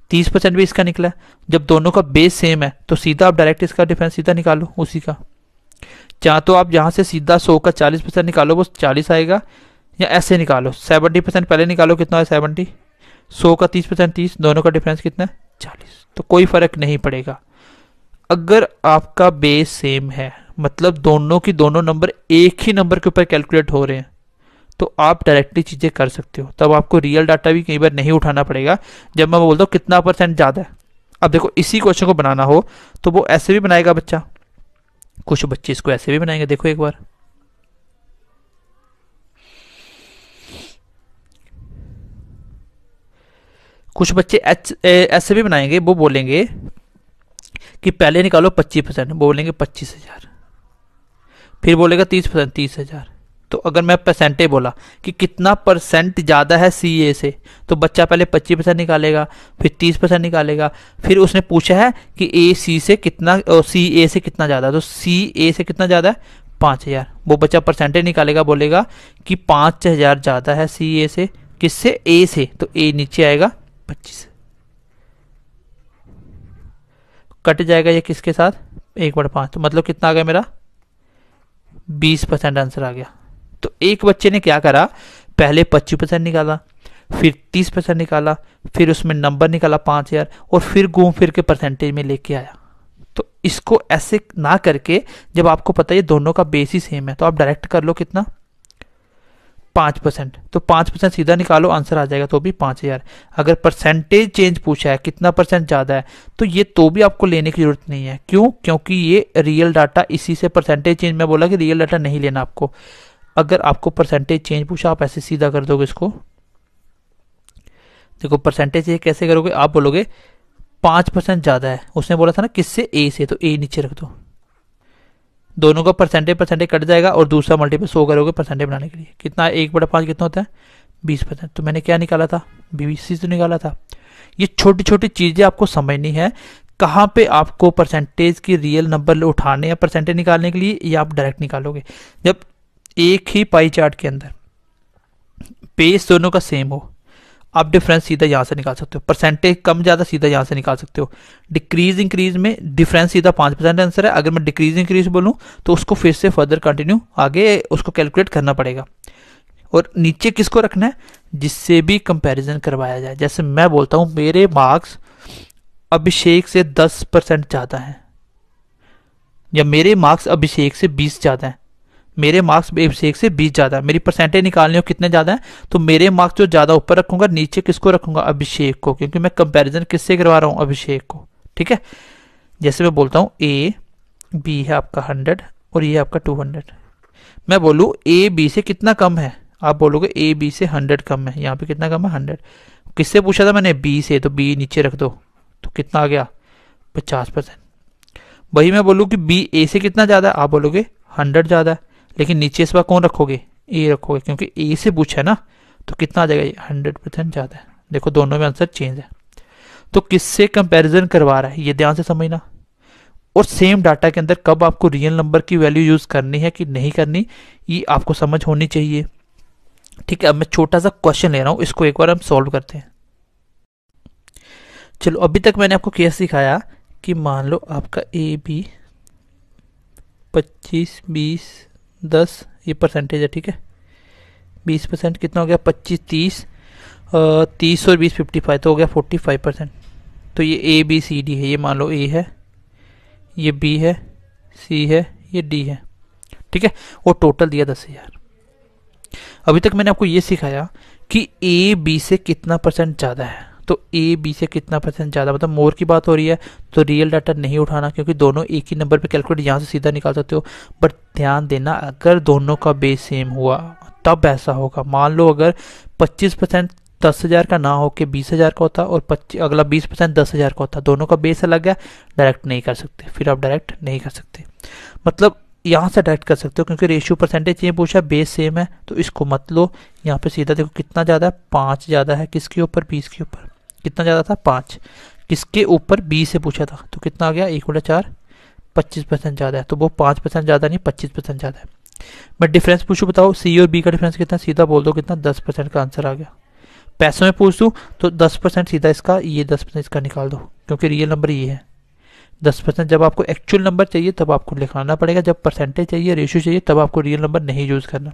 S1: तीस परसेंट भी इसका निकला जब दोनों का बेस सेम है तो सीधा आप डायरेक्ट इसका डिफरेंस सीधा निकालो उसी का चाहे तो आप यहाँ से सीधा सौ का चालीस परसेंट निकालो वो चालीस आएगा या ऐसे निकालो सेवेंटी परसेंट पहले निकालो कितना है सेवेंटी सौ का तीस परसेंट तीस दोनों का डिफरेंस कितना है चालीस तो कोई फ़र्क नहीं पड़ेगा अगर आपका बेस सेम है मतलब दोनों की दोनों नंबर एक ही नंबर के ऊपर कैलकुलेट हो रहे हैं तो आप डायरेक्टली चीज़ें कर सकते हो तब आपको रियल डाटा भी कई बार नहीं उठाना पड़ेगा जब मैं बोलता हूँ कितना परसेंट ज़्यादा है अब देखो इसी क्वेश्चन को बनाना हो तो वो ऐसे भी बनाएगा बच्चा कुछ बच्चे इसको ऐसे भी बनाएंगे देखो एक बार कुछ बच्चे ऐसे भी बनाएंगे वो बोलेंगे कि पहले निकालो पच्चीस परसेंट बोलेंगे पच्चीस हज़ार फिर बोलेगा तीस परसेंट तीस हज़ार तो अगर मैं परसेंटेज बोला कि कितना परसेंट ज़्यादा है सी ए से तो बच्चा पहले पच्चीस परसेंट निकालेगा फिर तीस परसेंट निकालेगा फिर उसने पूछा है कि ए सी से कितना सी ए से कितना ज़्यादा है तो सी ए से कितना ज़्यादा है पाँच हज़ार वो बच्चा परसेंटेज निकालेगा बोलेगा कि पाँच हज़ार ज़्यादा है सी ए से किससे ए से तो ए नीचे आएगा पच्चीस कट जाएगा ये किसके साथ एक बड़ पाँच तो मतलब कितना आ गया मेरा बीस परसेंट आंसर आ गया तो एक बच्चे ने क्या करा पहले पच्चीस परसेंट निकाला फिर तीस परसेंट निकाला फिर उसमें नंबर निकाला पाँच हज़ार और फिर घूम फिर के परसेंटेज में लेके आया तो इसको ऐसे ना करके जब आपको पता है दोनों का बेस ही सेम है तो आप डायरेक्ट कर लो कितना पाँच परसेंट तो पाँच परसेंट सीधा निकालो आंसर आ जाएगा तो भी पाँच हज़ार अगर परसेंटेज चेंज पूछा है कितना परसेंट ज़्यादा है तो ये तो भी आपको लेने की ज़रूरत नहीं है क्यों क्योंकि ये रियल डाटा इसी से परसेंटेज चेंज में बोला कि रियल डाटा नहीं लेना आपको अगर आपको परसेंटेज चेंज पूछा आप ऐसे सीधा कर दोगे इसको देखो परसेंटेज चेंज कैसे करोगे आप बोलोगे पाँच परसेंट ज़्यादा है उसने बोला था ना किससे ए से तो ए नीचे रख दो दोनों का परसेंटेज परसेंटेज कट जाएगा और दूसरा मल्टीपल सो करोगे परसेंटेज बनाने के लिए कितना एक बड़ा पाँच कितना होता है बीस परसेंट तो मैंने क्या निकाला था बीबीसी तो निकाला था ये छोटी छोटी चीज़ें आपको समझनी है कहाँ पे आपको परसेंटेज की रियल नंबर उठाने या परसेंटेज निकालने के लिए या आप डायरेक्ट निकालोगे जब एक ही पाई चार्ट के अंदर पेस दोनों का सेम हो आप डिफरेंस सीधा यहाँ से निकाल सकते हो परसेंटेज कम ज़्यादा सीधा यहाँ से निकाल सकते हो डिक्रीज इंक्रीज में डिफरेंस सीधा पाँच परसेंट आंसर है अगर मैं डिक्रीज इंक्रीज बोलूँ तो उसको फिर से फर्दर कंटिन्यू आगे उसको कैलकुलेट करना पड़ेगा और नीचे किसको रखना है जिससे भी कंपेरिजन करवाया जाए जैसे मैं बोलता हूँ मेरे मार्क्स अभिषेक से दस परसेंट ज़्यादा हैं या मेरे मार्क्स अभिषेक से बीस ज़्यादा हैं मेरे मार्क्स अभिषेक से बीस ज़्यादा है मेरी परसेंटेज निकालनी हो कितने ज़्यादा है तो मेरे मार्क्स जो ज़्यादा ऊपर रखूंगा नीचे किसको रखूंगा अभिषेक को क्योंकि मैं कंपेरिजन किससे करवा रहा हूँ अभिषेक को ठीक है जैसे मैं बोलता हूँ ए बी है आपका हंड्रेड और ये आपका टू हंड्रेड मैं बोलूँ ए बी से कितना कम है आप बोलोगे ए बी से हंड्रेड कम है यहाँ पे कितना कम है हंड्रेड किससे पूछा था मैंने बी से तो बी नीचे रख दो तो कितना आ गया पचास परसेंट वही मैं बोलूँ कि बी ए से कितना ज़्यादा है आप बोलोगे हंड्रेड ज़्यादा है लेकिन नीचे इस बार कौन रखोगे ए रखोगे क्योंकि ए से पूछा है ना तो कितना आ जाएगा ये हंड्रेड परसेंट ज़्यादा है देखो दोनों में आंसर चेंज है तो किससे कंपैरिजन करवा रहा है ये ध्यान से समझना और सेम डाटा के अंदर कब आपको रियल नंबर की वैल्यू यूज़ करनी है कि नहीं करनी ये आपको समझ होनी चाहिए ठीक है अब मैं छोटा सा क्वेश्चन ले रहा हूँ इसको एक बार हम सॉल्व करते हैं चलो अभी तक मैंने आपको केस सिखाया कि मान लो आपका ए बी पच्चीस बीस दस ये परसेंटेज है ठीक है बीस परसेंट कितना हो गया पच्चीस तीस तीस और बीस फिफ्टी फाइव तो हो गया फोर्टी फाइव परसेंट तो ये ए बी सी डी है ये मान लो ए है ये बी है सी है ये डी है ठीक है और टोटल दिया दस हज़ार अभी तक मैंने आपको ये सिखाया कि ए बी से कितना परसेंट ज़्यादा है तो ए बी से कितना परसेंट ज़्यादा मतलब मोर की बात हो रही है तो रियल डाटा नहीं उठाना क्योंकि दोनों एक ही नंबर पे कैलकुलेट यहाँ से सीधा निकाल सकते हो बट ध्यान देना अगर दोनों का बेस सेम हुआ तब ऐसा होगा मान लो अगर पच्चीस परसेंट दस हज़ार का ना होके बीस हज़ार का होता और पच्चीस अगला बीस परसेंट दस हज़ार का होता दोनों का बेस अलग है डायरेक्ट नहीं कर सकते फिर आप डायरेक्ट नहीं कर सकते मतलब यहाँ से डायरेक्ट कर सकते हो क्योंकि रेशियो परसेंटेज ये पूछा बेस सेम है तो इसको मत लो यहाँ पे सीधा देखो कितना ज़्यादा है पाँच ज़्यादा है किसके ऊपर बीस के ऊपर कितना ज़्यादा था पाँच किसके ऊपर बी से पूछा था तो कितना आ गया एक बटा चार पच्चीस परसेंट ज़्यादा है तो वो पाँच परसेंट ज़्यादा नहीं पच्चीस परसेंट ज़्यादा है मैं डिफरेंस पूछूँ बताओ सी और बी का डिफरेंस कितना सीधा बोल दो कितना दस परसेंट का आंसर आ गया पैसों में पूछ दूँ तो दस परसेंट सीधा इसका ये दस परसेंट इसका निकाल दो क्योंकि रियल नंबर ये है दस परसेंट जब आपको एक्चुअल नंबर चाहिए तब आपको लिखाना पड़ेगा जब परसेंटेज चाहिए रेशियो चाहिए तब आपको रियल नंबर नहीं यूज़ करना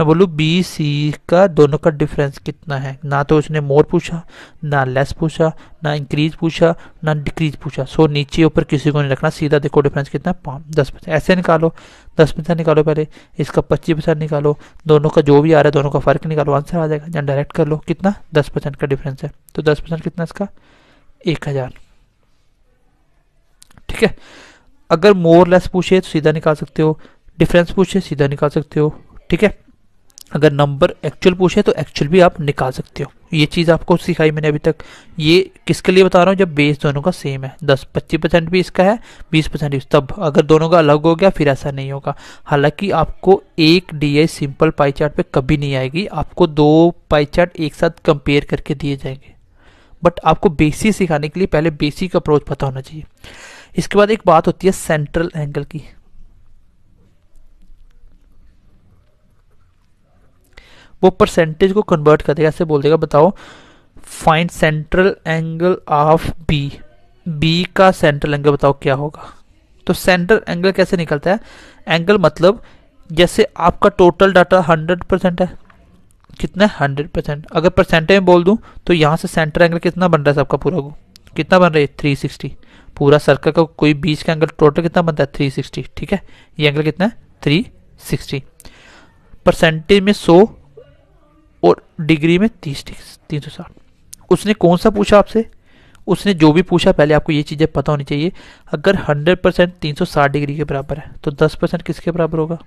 S1: मैं बोलूँ बी सी का दोनों का डिफरेंस कितना है ना तो उसने मोर पूछा ना लेस पूछा ना इंक्रीज पूछा ना डिक्रीज पूछा सो नीचे ऊपर किसी को नहीं रखना सीधा देखो डिफरेंस कितना पाँच दस परसेंट ऐसे निकालो दस परसेंट निकालो पहले इसका पच्चीस परसेंट निकालो दोनों का जो भी आ रहा है दोनों का फ़र्क निकालो आंसर आ जाएगा या डायरेक्ट कर लो कितना दस परसेंट का डिफरेंस है तो दस परसेंट कितना इसका एक हज़ार ठीक है अगर मोर लेस पूछे तो सीधा निकाल सकते हो डिफरेंस पूछे सीधा निकाल सकते हो ठीक है अगर नंबर एक्चुअल पूछे तो एक्चुअल भी आप निकाल सकते हो ये चीज़ आपको सिखाई मैंने अभी तक ये किसके लिए बता रहा हूँ जब बेस दोनों का सेम है दस पच्चीस परसेंट भी इसका है बीस परसेंट इस तब अगर दोनों का अलग हो गया फिर ऐसा नहीं होगा हालांकि आपको एक डी सिंपल पाई चार्ट पे कभी नहीं आएगी आपको दो पाई चार्ट एक साथ कंपेयर करके दिए जाएंगे बट आपको बेसिक सिखाने के लिए पहले बेसिक अप्रोच पता होना चाहिए इसके बाद एक बात होती है सेंट्रल एंगल की वो परसेंटेज को कन्वर्ट कर देगा ऐसे बोल देगा बताओ find central angle of B B का सेंट्रल एंगल बताओ क्या होगा तो सेंट्रल एंगल कैसे निकलता है एंगल मतलब जैसे आपका टोटल डाटा हंड्रेड परसेंट है कितना हंड्रेड परसेंट अगर परसेंटेज में बोल दूं तो यहां से सेंटर एंगल कितना बन रहा है सबका पूरा को कितना बन रहा है थ्री सिक्सटी पूरा सर्कल का कोई बीच का एंगल टोटल कितना बनता है थ्री सिक्सटी ठीक है ये एंगल कितना है थ्री सिक्सटी परसेंटेज में सौ और डिग्री में तीस तीन सौ साठ उसने कौन सा पूछा आपसे उसने जो भी पूछा पहले आपको ये चीज़ें पता होनी चाहिए अगर हंड्रेड परसेंट तीन सौ साठ डिग्री के बराबर है तो दस परसेंट किसके बराबर होगा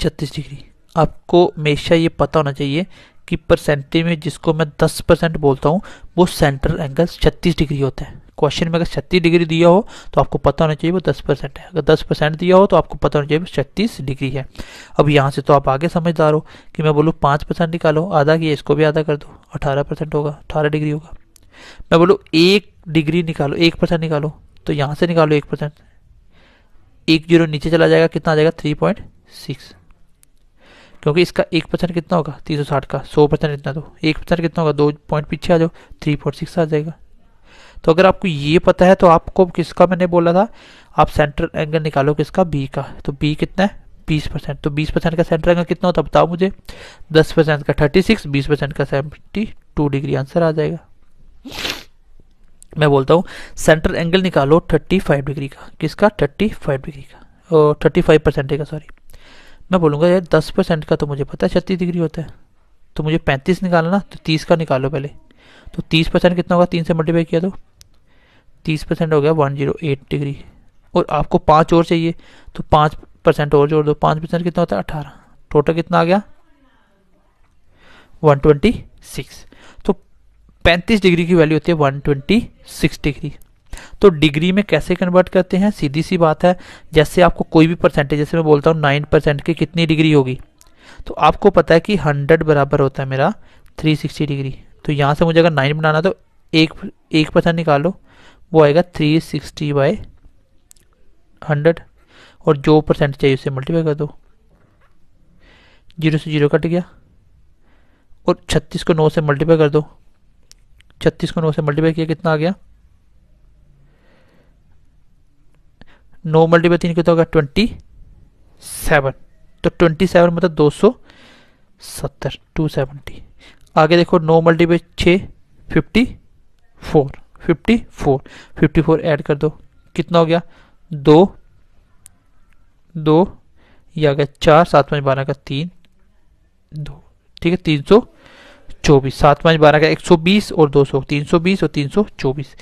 S1: छत्तीस डिग्री आपको हमेशा ये पता होना चाहिए की परसेंटेज में जिसको मैं 10 परसेंट बोलता हूँ वो सेंट्रल एंगल 36 डिग्री होता है क्वेश्चन में अगर 36 डिग्री दिया हो तो आपको पता होना चाहिए वो 10 परसेंट है अगर 10 परसेंट दिया हो तो आपको पता होना चाहिए वो छत्तीस डिग्री है अब यहाँ से तो आप आगे समझदार हो कि मैं बोलूँ पाँच परसेंट निकालो आधा किया इसको भी आधा कर दो अठारह परसेंट होगा अठारह डिग्री होगा मैं बोलूँ एक डिग्री निकालो एक परसेंट निकालो तो यहाँ से निकालो एक परसेंट एक जीरो नीचे चला जाएगा कितना आ जाएगा थ्री पॉइंट सिक्स क्योंकि इसका एक परसेंट कितना होगा तीन सौ साठ का सौ परसेंट इतना दो एक परसेंट कितना होगा दो पॉइंट पीछे आ जाओ थ्री पॉइंट सिक्स आ जाएगा तो अगर आपको ये पता है तो आपको किसका मैंने बोला था आप सेंटर एंगल निकालो किसका बी का तो बी कितना है बीस परसेंट तो बीस परसेंट का सेंटर एंगल कितना होता है बताओ मुझे दस परसेंट का थर्टी सिक्स बीस परसेंट का सेवेंटी टू डिग्री आंसर आ जाएगा मैं बोलता हूँ सेंटर एंगल निकालो थर्टी फाइव डिग्री का किसका थर्टी फाइव डिग्री का और थर्टी फाइव परसेंट का सॉरी मैं बोलूँगा यार दस परसेंट का तो मुझे पता है छत्तीस डिग्री होता है तो मुझे पैंतीस निकालना तो तीस का निकालो पहले तो तीस परसेंट कितना होगा तीन से मल्टीप्लाई किया तो तीस परसेंट हो गया वन जीरो एट डिग्री और आपको पाँच और चाहिए तो पाँच परसेंट और जोड़ दो पाँच परसेंट कितना होता है अठारह टोटल कितना आ गया वन ट्वेंटी सिक्स तो पैंतीस डिग्री की वैल्यू होती है वन ट्वेंटी सिक्स डिग्री तो डिग्री में कैसे कन्वर्ट करते हैं सीधी सी बात है जैसे आपको कोई भी परसेंटेज जैसे मैं बोलता हूँ नाइन परसेंट की कितनी डिग्री होगी तो आपको पता है कि हंड्रेड बराबर होता है मेरा थ्री सिक्सटी डिग्री तो यहाँ से मुझे अगर नाइन बनाना तो एक एक परसेंट निकालो वो आएगा थ्री सिक्सटी बाई हंड्रेड और जो परसेंट चाहिए उसे मल्टीप्लाई कर दो जीरो से जीरो कट गया और छत्तीस को नौ से मल्टीप्लाई कर दो छत्तीस को नौ से मल्टीप्लाई किया कितना आ गया नौ मल्टीपल तीन कितना तो होगा ट्वेंटी सेवन तो ट्वेंटी सेवन मतलब दो सौ सत्तर टू सेवेंटी आगे देखो नौ मल्टीपल छः fifty four fifty four fifty four add कर दो कितना हो गया दो दो ये आ गया चार सात पाँच बारह का तीन दो ठीक है तीन सौ चौबीस सात पाँच बारह का एक सौ बीस और दो सौ तीन सौ बीस और तीन सौ चौबीस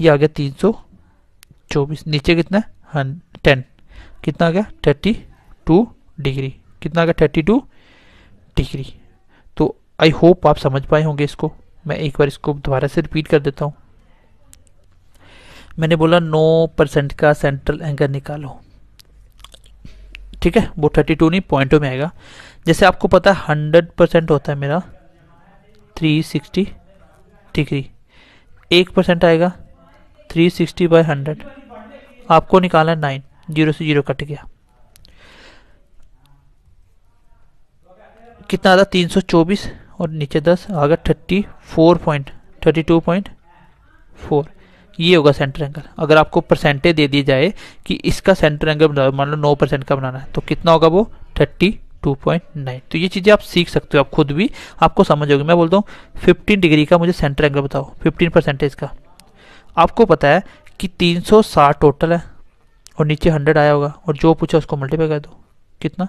S1: ये आ गया तीन सौ चौबीस नीचे कितना है टेन हाँ, कितना आ गया थर्टी टू डिग्री कितना आ गया थर्टी टू डिग्री तो आई होप आप समझ पाए होंगे इसको मैं एक बार इसको दोबारा से रिपीट कर देता हूँ मैंने बोला नौ परसेंट का सेंट्रल एंगल निकालो ठीक है वो थर्टी टू नहीं पॉइंटों में आएगा जैसे आपको पता है हंड्रेड परसेंट होता है मेरा थ्री सिक्सटी डिग्री एक परसेंट आएगा थ्री सिक्सटी बाई हंड्रेड आपको निकालना नाइन जीरो से जीरो कट गया कितना आता तीन सौ चौबीस और नीचे दस आ गया thirty four point thirty two point four ये होगा सेंटर एंगल अगर आपको परसेंटेज दे दी जाए कि इसका सेंटर एंगल बना मान लो नौ परसेंट का बनाना है तो कितना होगा वो थर्टी टू पॉइंट नाइन तो ये चीज़ें आप सीख सकते हो आप खुद भी आपको समझ होगी मैं बोलता हूँ फिफ्टीन डिग्री का मुझे सेंटर एंगल बताओ फिफ्टीन परसेंटेज का आपको पता है कि 360 टोटल है और नीचे 100 आया होगा और जो पूछा उसको मल्टीप्लाई कर दो कितना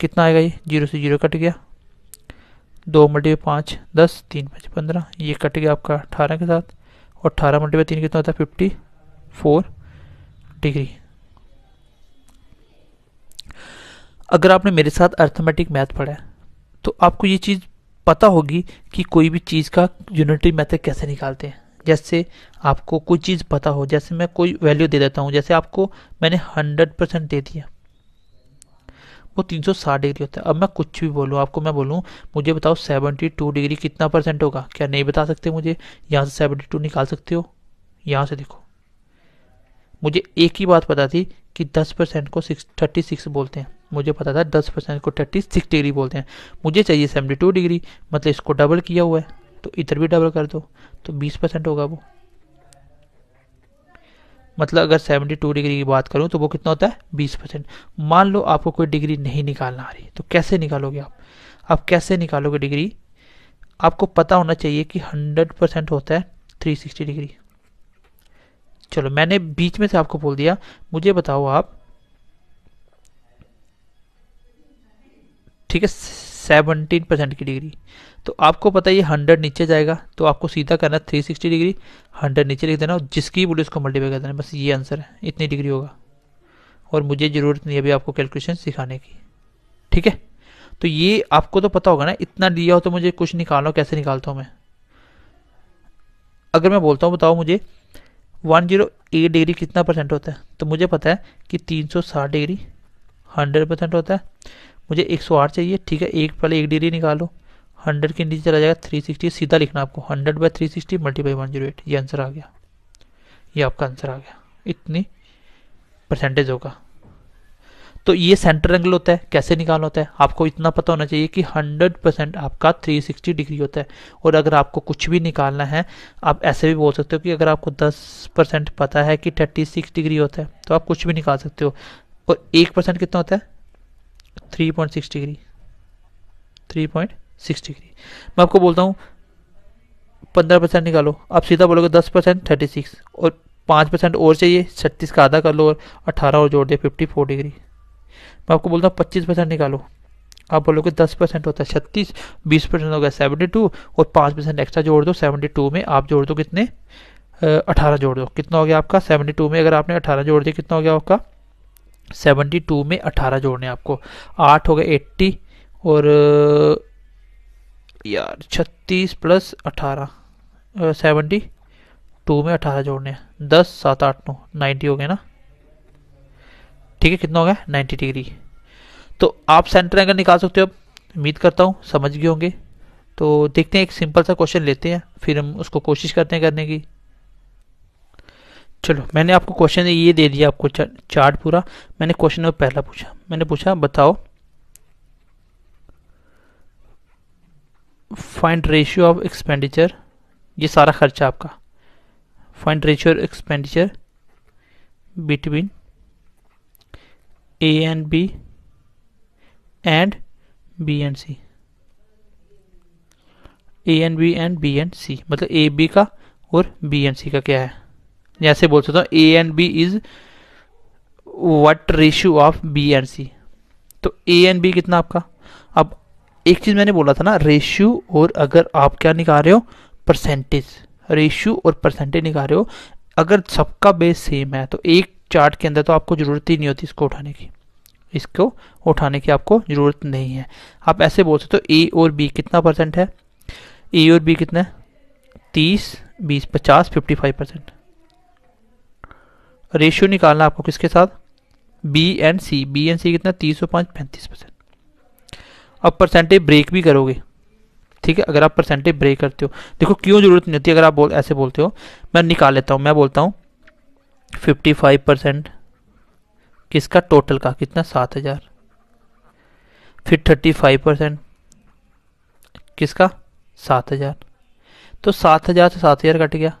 S1: कितना आएगा ये जीरो से जीरो कट गया दो मल्टीपे पाँच दस तीन पाँच पंद्रह ये कट गया आपका अठारह के साथ और अठारह मल्टीपे तीन कितना होता है फिफ्टी फोर डिग्री अगर आपने मेरे साथ अर्थमेटिक मैथ पढ़ा है तो आपको ये चीज़ पता होगी कि कोई भी चीज़ का यूनिटरी मेथड कैसे निकालते हैं जैसे आपको कोई चीज़ पता हो जैसे मैं कोई वैल्यू दे देता हूँ जैसे आपको मैंने हंड्रेड परसेंट दे दिया वो तीन सौ साठ डिग्री होता है अब मैं कुछ भी बोलूँ आपको मैं बोलूँ मुझे बताओ सेवेंटी टू डिग्री कितना परसेंट होगा क्या नहीं बता सकते मुझे यहाँ से सेवेंटी टू निकाल सकते हो यहाँ से देखो मुझे एक ही बात पता थी कि दस परसेंट को सिक्स थर्टी सिक्स बोलते हैं मुझे पता था दस परसेंट को थर्टी सिक्स डिग्री बोलते हैं मुझे चाहिए सेवेंटी टू डिग्री मतलब इसको डबल किया हुआ है तो इधर भी डबल कर दो तो बीस परसेंट होगा वो मतलब अगर सेवेंटी टू डिग्री की बात करूँ तो वो कितना होता है बीस परसेंट मान लो आपको कोई डिग्री नहीं निकालना आ रही तो कैसे निकालोगे आप आप कैसे निकालोगे डिग्री आपको पता होना चाहिए कि हंड्रेड परसेंट होता है थ्री डिग्री चलो मैंने बीच में से आपको बोल दिया मुझे बताओ आप ठीक है सेवनटीन परसेंट की डिग्री तो आपको पता है ये हंड्रेड नीचे जाएगा तो आपको सीधा करना थ्री सिक्सटी डिग्री हंड्रेड नीचे लिख देना और जिसकी भी बोले उसको मल्टीप्लाई कर देना बस ये आंसर है इतनी डिग्री होगा और मुझे ज़रूरत नहीं अभी आपको कैलकुलेशन सिखाने की ठीक है तो ये आपको तो पता होगा ना इतना दिया हो तो मुझे कुछ निकालना कैसे निकालता हूँ मैं अगर मैं बोलता हूँ बताओ मुझे वन जीरो एट डिग्री कितना परसेंट होता है तो मुझे पता है कि तीन सौ साठ डिग्री हंड्रेड परसेंट होता है मुझे एक सौ आठ चाहिए ठीक है एक पहले एक डिग्री निकालो हंड्रेड के नीचे चला जाएगा थ्री सिक्सटी सीधा लिखना आपको hundred by three sixty multiply one zero eight ये आंसर आ गया ये आपका आंसर आ गया इतनी परसेंटेज होगा तो ये सेंटर एंगल होता है कैसे निकालना होता है आपको इतना पता होना चाहिए कि 100 परसेंट आपका 360 डिग्री होता है और अगर आपको कुछ भी निकालना है आप ऐसे भी बोल सकते हो कि अगर आपको 10 परसेंट पता है कि 36 डिग्री होता है तो आप कुछ भी निकाल सकते हो और एक परसेंट कितना होता है three point six degree three point six degree मैं आपको बोलता हूँ पंद्रह परसेंट निकालो आप सीधा बोलोगे दस परसेंट थर्टी सिक्स और पाँच परसेंट और चाहिए छत्तीस का आधा कर लो और अठारह और जोड़ दे फिफ्टी फोर डिग्री मैं आपको बोलता हूँ पच्चीस परसेंट निकालो आप बोलोगे दस परसेंट होता है छत्तीस बीस परसेंट हो गया सेवेंटी टू और पाँच परसेंट एक्स्ट्रा जोड़ दो सेवेंटी टू में आप जोड़ दो कितने अठारह जोड़ दो कितना हो गया आपका सेवेंटी टू में अगर आपने अठारह जोड़ दिया कितना हो गया आपका सेवेंटी टू में अठारह जोड़ने आपको आठ हो गए एट्टी और यार छत्तीस प्लस अठारह सेवेंटी टू में अठारह जोड़ने हैं दस सात आठ नौ नाइन्टी हो गए ना ठीक है कितना हो गया नाइन्टी डिग्री तो आप सेंटर एंगल निकाल सकते हो अब उम्मीद करता हूँ समझ गए होंगे तो देखते हैं एक सिंपल सा क्वेश्चन लेते हैं फिर हम उसको कोशिश करते हैं करने की चलो मैंने आपको क्वेश्चन ये दे दिया आपको चार्ट पूरा मैंने क्वेश्चन नंबर पहला पूछा मैंने पूछा बताओ फाइंड रेशियो ऑफ एक्सपेंडिचर ये सारा खर्चा आपका find ratio expenditure between A and B and B and C A and B and B and C मतलब ए बी का और बी एंड सी का क्या है जैसे बोल सकता हूँ A and B is what ratio of B and C तो ए एंड बी कितना आपका अब एक चीज़ मैंने बोला था ना रेशियो और अगर आप क्या निकाल रहे हो परसेंटेज रेशियो और परसेंटेज निकाल रहे हो अगर सबका बेस सेम है तो एक चार्ट के अंदर तो आपको ज़रूरत ही नहीं होती इसको उठाने की इसको उठाने की आपको ज़रूरत नहीं है आप ऐसे बोल सकते हो तो ए और बी कितना परसेंट है ए और बी कितना है तीस बीस पचास फिफ्टी फाइव परसेंट रेशियो निकालना आपको किसके साथ B and C B and C कितना तीस सौ पाँच पैंतीस परसेंट अब परसेंटेज ब्रेक भी करोगे ठीक है अगर आप परसेंटेज ब्रेक करते हो देखो क्यों जरूरत नहीं होती अगर आप बोल ऐसे बोलते हो मैं निकाल लेता हूँ मैं बोलता हूँ फिफ्टी फाइव परसेंट किसका टोटल का कितना सात हज़ार फिर थर्टी फाइव परसेंट किसका सात हज़ार तो सात हज़ार से सात हज़ार कट गया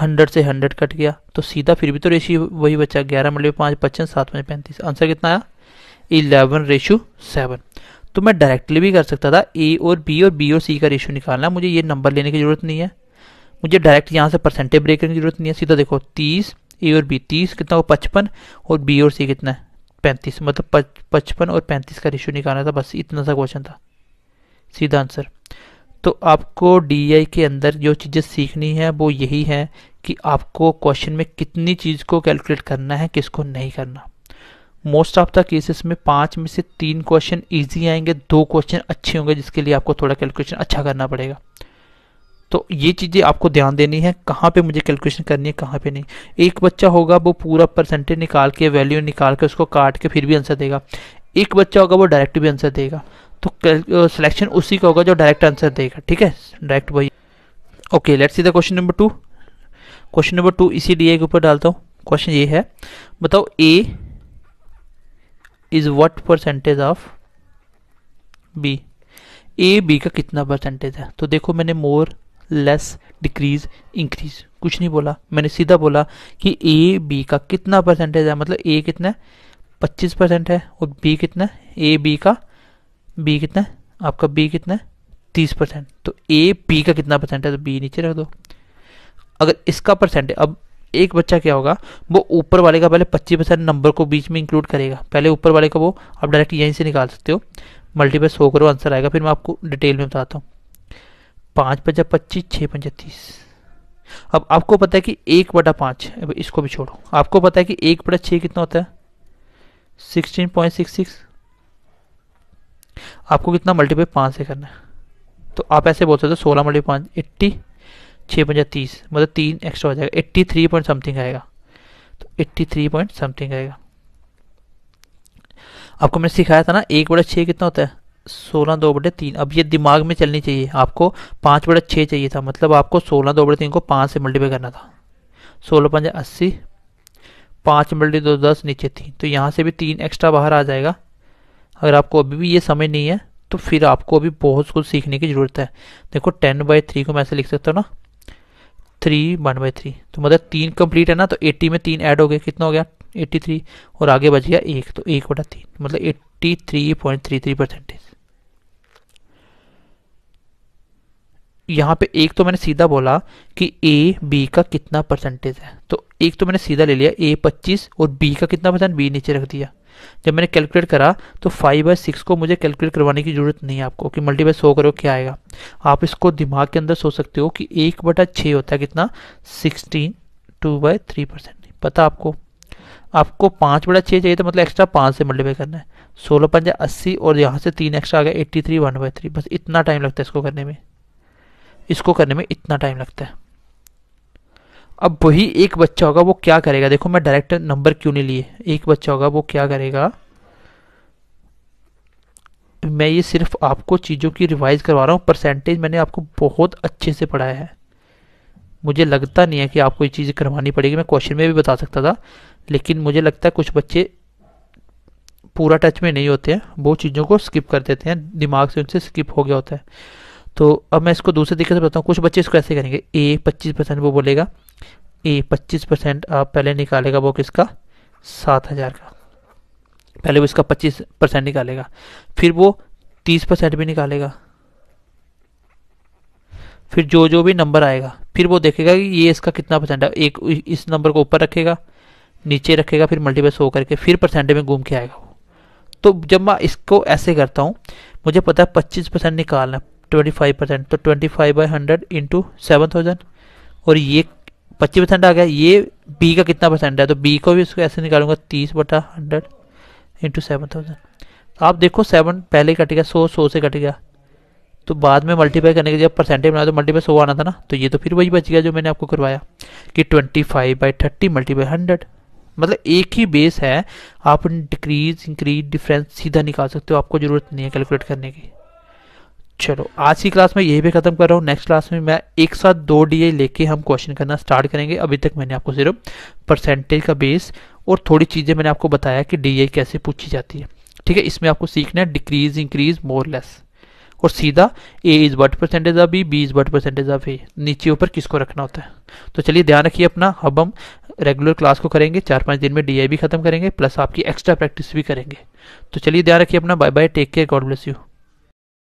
S1: हंड्रेड से हंड्रेड कट गया तो सीधा फिर भी तो रेशियो वही बचा ग्यारह मतलब पाँच पचपन सात में पैंतीस आंसर कितना आया इलेवन रेशू सेवन तो मैं डायरेक्टली भी कर सकता था ए और बी और बी और सी का रेशो निकालना मुझे ये नंबर लेने की ज़रूरत नहीं है मुझे डायरेक्ट यहाँ से परसेंटेज ब्रेक करने की जरूरत नहीं है सीधा देखो तीस ए और बी तीस कितना हो पचपन और बी और सी कितना है पैंतीस मतलब पचपन और पैंतीस का रेशो निकालना था बस इतना सा क्वेश्चन था सीधा आंसर तो आपको डी के अंदर जो चीज़ें सीखनी है वो यही है कि आपको क्वेश्चन में कितनी चीज़ को कैलकुलेट करना है किसको नहीं करना मोस्ट ऑफ द केसेस में पाँच में से तीन क्वेश्चन इजी आएंगे दो क्वेश्चन अच्छे होंगे जिसके लिए आपको थोड़ा कैलकुलेशन अच्छा करना पड़ेगा तो ये चीज़ें आपको ध्यान देनी है कहाँ पे मुझे कैलकुलेशन करनी है कहाँ पे नहीं एक बच्चा होगा वो पूरा परसेंटेज निकाल के वैल्यू निकाल के उसको काट के फिर भी आंसर देगा एक बच्चा होगा वो डायरेक्ट भी आंसर देगा तो सिलेक्शन उसी का होगा जो डायरेक्ट आंसर देगा ठीक है डायरेक्ट वही okay let's see the question number two question number two इसी डी के ऊपर डालता हूँ क्वेश्चन ये है बताओ A is what percentage of B A B का कितना परसेंटेज है तो देखो मैंने मोर लेस डिक्रीज इंक्रीज कुछ नहीं बोला मैंने सीधा बोला कि ए बी का कितना परसेंटेज है मतलब ए कितना है पच्चीस परसेंट है और बी कितना है ए बी का बी कितना है आपका बी कितना है तीस परसेंट तो ए बी का कितना परसेंट है तो बी नीचे रख दो अगर इसका परसेंट है अब एक बच्चा क्या होगा वो ऊपर वाले का पहले पच्चीस परसेंट नंबर को बीच में इंक्लूड करेगा पहले ऊपर वाले का वो आप डायरेक्ट यहीं से निकाल सकते हो मल्टीपल सो करो आंसर आएगा फिर मैं आपको डिटेल में बताता हूँ पाँच पचास पच्चीस छः पंजा तीस अब आपको पता है कि एक बटा पाँच इसको भी छोड़ो आपको पता है कि एक बटा छः कितना होता है सिक्सटीन पॉइंट सिक्स सिक्स आपको कितना मल्टीपाई पाँच से करना है तो आप ऐसे बोल सकते हो सोलह मल्टी पाँच एट्टी छः पंजा तीस मतलब तीन एक्स्ट्रा हो जाएगा एट्टी थ्री पॉइंट समथिंग आएगा तो एट्टी थ्री पॉइंट समथिंग आएगा आपको मैंने सिखाया था ना एक बटा छः कितना होता है सोलह दो बटे तीन अब ये दिमाग में चलनी चाहिए आपको पाँच बटा छः चाहिए था मतलब आपको सोलह दो बटे तीन को पाँच से मल्टीपाई करना था सोलह पंजा अस्सी पाँच मल्टी दो दस नीचे तीन तो यहाँ से भी तीन एक्स्ट्रा बाहर आ जाएगा अगर आपको अभी भी ये समझ नहीं है तो फिर आपको अभी बहुत कुछ सीखने की ज़रूरत है देखो टेन बाई थ्री को मैं ऐसे लिख सकता हूँ ना थ्री वन बाई थ्री तो मतलब तीन कंप्लीट है ना तो एट्टी में तीन ऐड हो गए कितना हो गया एट्टी थ्री और आगे बच गया एक तो एक बटा तीन तो मतलब eighty three point three three percentage यहाँ पे एक तो मैंने सीधा बोला कि ए बी का कितना परसेंटेज है तो एक तो मैंने सीधा ले लिया ए पच्चीस और बी का कितना परसेंट बी नीचे रख दिया जब मैंने कैलकुलेट करा तो फाइव बाई सिक्स को मुझे कैलकुलेट करवाने की ज़रूरत नहीं है आपको कि मल्टीपाई सो करो क्या आएगा आप इसको दिमाग के अंदर सोच सकते हो कि एक बटा छः होता है कितना sixteen two by three percent पता आपको आपको पाँच बटा छः चाहिए तो मतलब एक्स्ट्रा पाँच से मल्टीपाई करना है सोलह पंजा अस्सी और यहाँ से तीन एक्स्ट्रा आ गया eighty three one by three बस इतना टाइम लगता है इसको करने में इसको करने में इतना टाइम लगता है अब वही एक बच्चा होगा वो क्या करेगा देखो मैं डायरेक्ट नंबर क्यों नहीं लिए एक बच्चा होगा वो क्या करेगा मैं ये सिर्फ आपको चीज़ों की रिवाइज करवा रहा हूँ परसेंटेज मैंने आपको बहुत अच्छे से पढ़ाया है मुझे लगता नहीं है कि आपको ये चीज़ करवानी पड़ेगी मैं क्वेश्चन में भी बता सकता था लेकिन मुझे लगता है कुछ बच्चे पूरा टच में नहीं होते हैं वो चीज़ों को स्किप कर देते हैं दिमाग से उनसे स्किप हो गया होता है तो अब मैं इसको दूसरे तरीके से बताता हूँ कुछ बच्चे इसको ऐसे करेंगे ए पच्चीस परसेंट वो बोलेगा ए पच्चीस परसेंट आप पहले निकालेगा वो किसका सात हज़ार का पहले वो इसका पच्चीस परसेंट निकालेगा फिर वो तीस परसेंट भी निकालेगा फिर जो जो भी नंबर आएगा फिर वो देखेगा कि ये इसका कितना परसेंट है एक इस नंबर को ऊपर रखेगा नीचे रखेगा फिर मल्टीपल सो करके फिर परसेंट में घूम के आएगा वो तो जब मैं इसको ऐसे करता हूँ मुझे पता है पच्चीस परसेंट निकालना ट्वेंटी फाइव परसेंट तो twenty five by hundred into seven thousand और ये पच्चीस परसेंट आ गया ये बी का कितना परसेंट है तो बी को भी इसको ऐसे निकालूंगा तीस बटा हंड्रेड इंटू सेवन थाउजेंड आप देखो सेवन पहले कट गया सौ सौ से कट गया तो बाद में मल्टीप्लाई करने के जब परसेंटेज बनाया तो मल्टीप्लाई सौ आना था ना तो ये तो फिर वही बच गया जो मैंने आपको करवाया कि twenty five by thirty multiply hundred मतलब एक ही बेस है आप डिक्रीज इंक्रीज डिफरेंस सीधा निकाल सकते हो आपको जरूरत नहीं है कैलकुलेट करने की चलो आज की क्लास में यही भी खत्म कर रहा हूँ नेक्स्ट क्लास में मैं एक साथ दो डीए लेके हम क्वेश्चन करना स्टार्ट करेंगे अभी तक मैंने आपको सिर्फ परसेंटेज का बेस और थोड़ी चीज़ें मैंने आपको बताया कि डीए कैसे पूछी जाती है ठीक है इसमें आपको सीखना है डिक्रीज इंक्रीज मोर लेस और सीधा A is what percentage of B B is what percentage of A नीचे ऊपर किसको रखना होता है तो चलिए ध्यान रखिए अपना अब हम रेगुलर क्लास को करेंगे चार पाँच दिन में डी भी खत्म करेंगे प्लस आपकी एक्स्ट्रा प्रैक्टिस भी करेंगे तो चलिए ध्यान रखिए अपना bye bye take care God bless you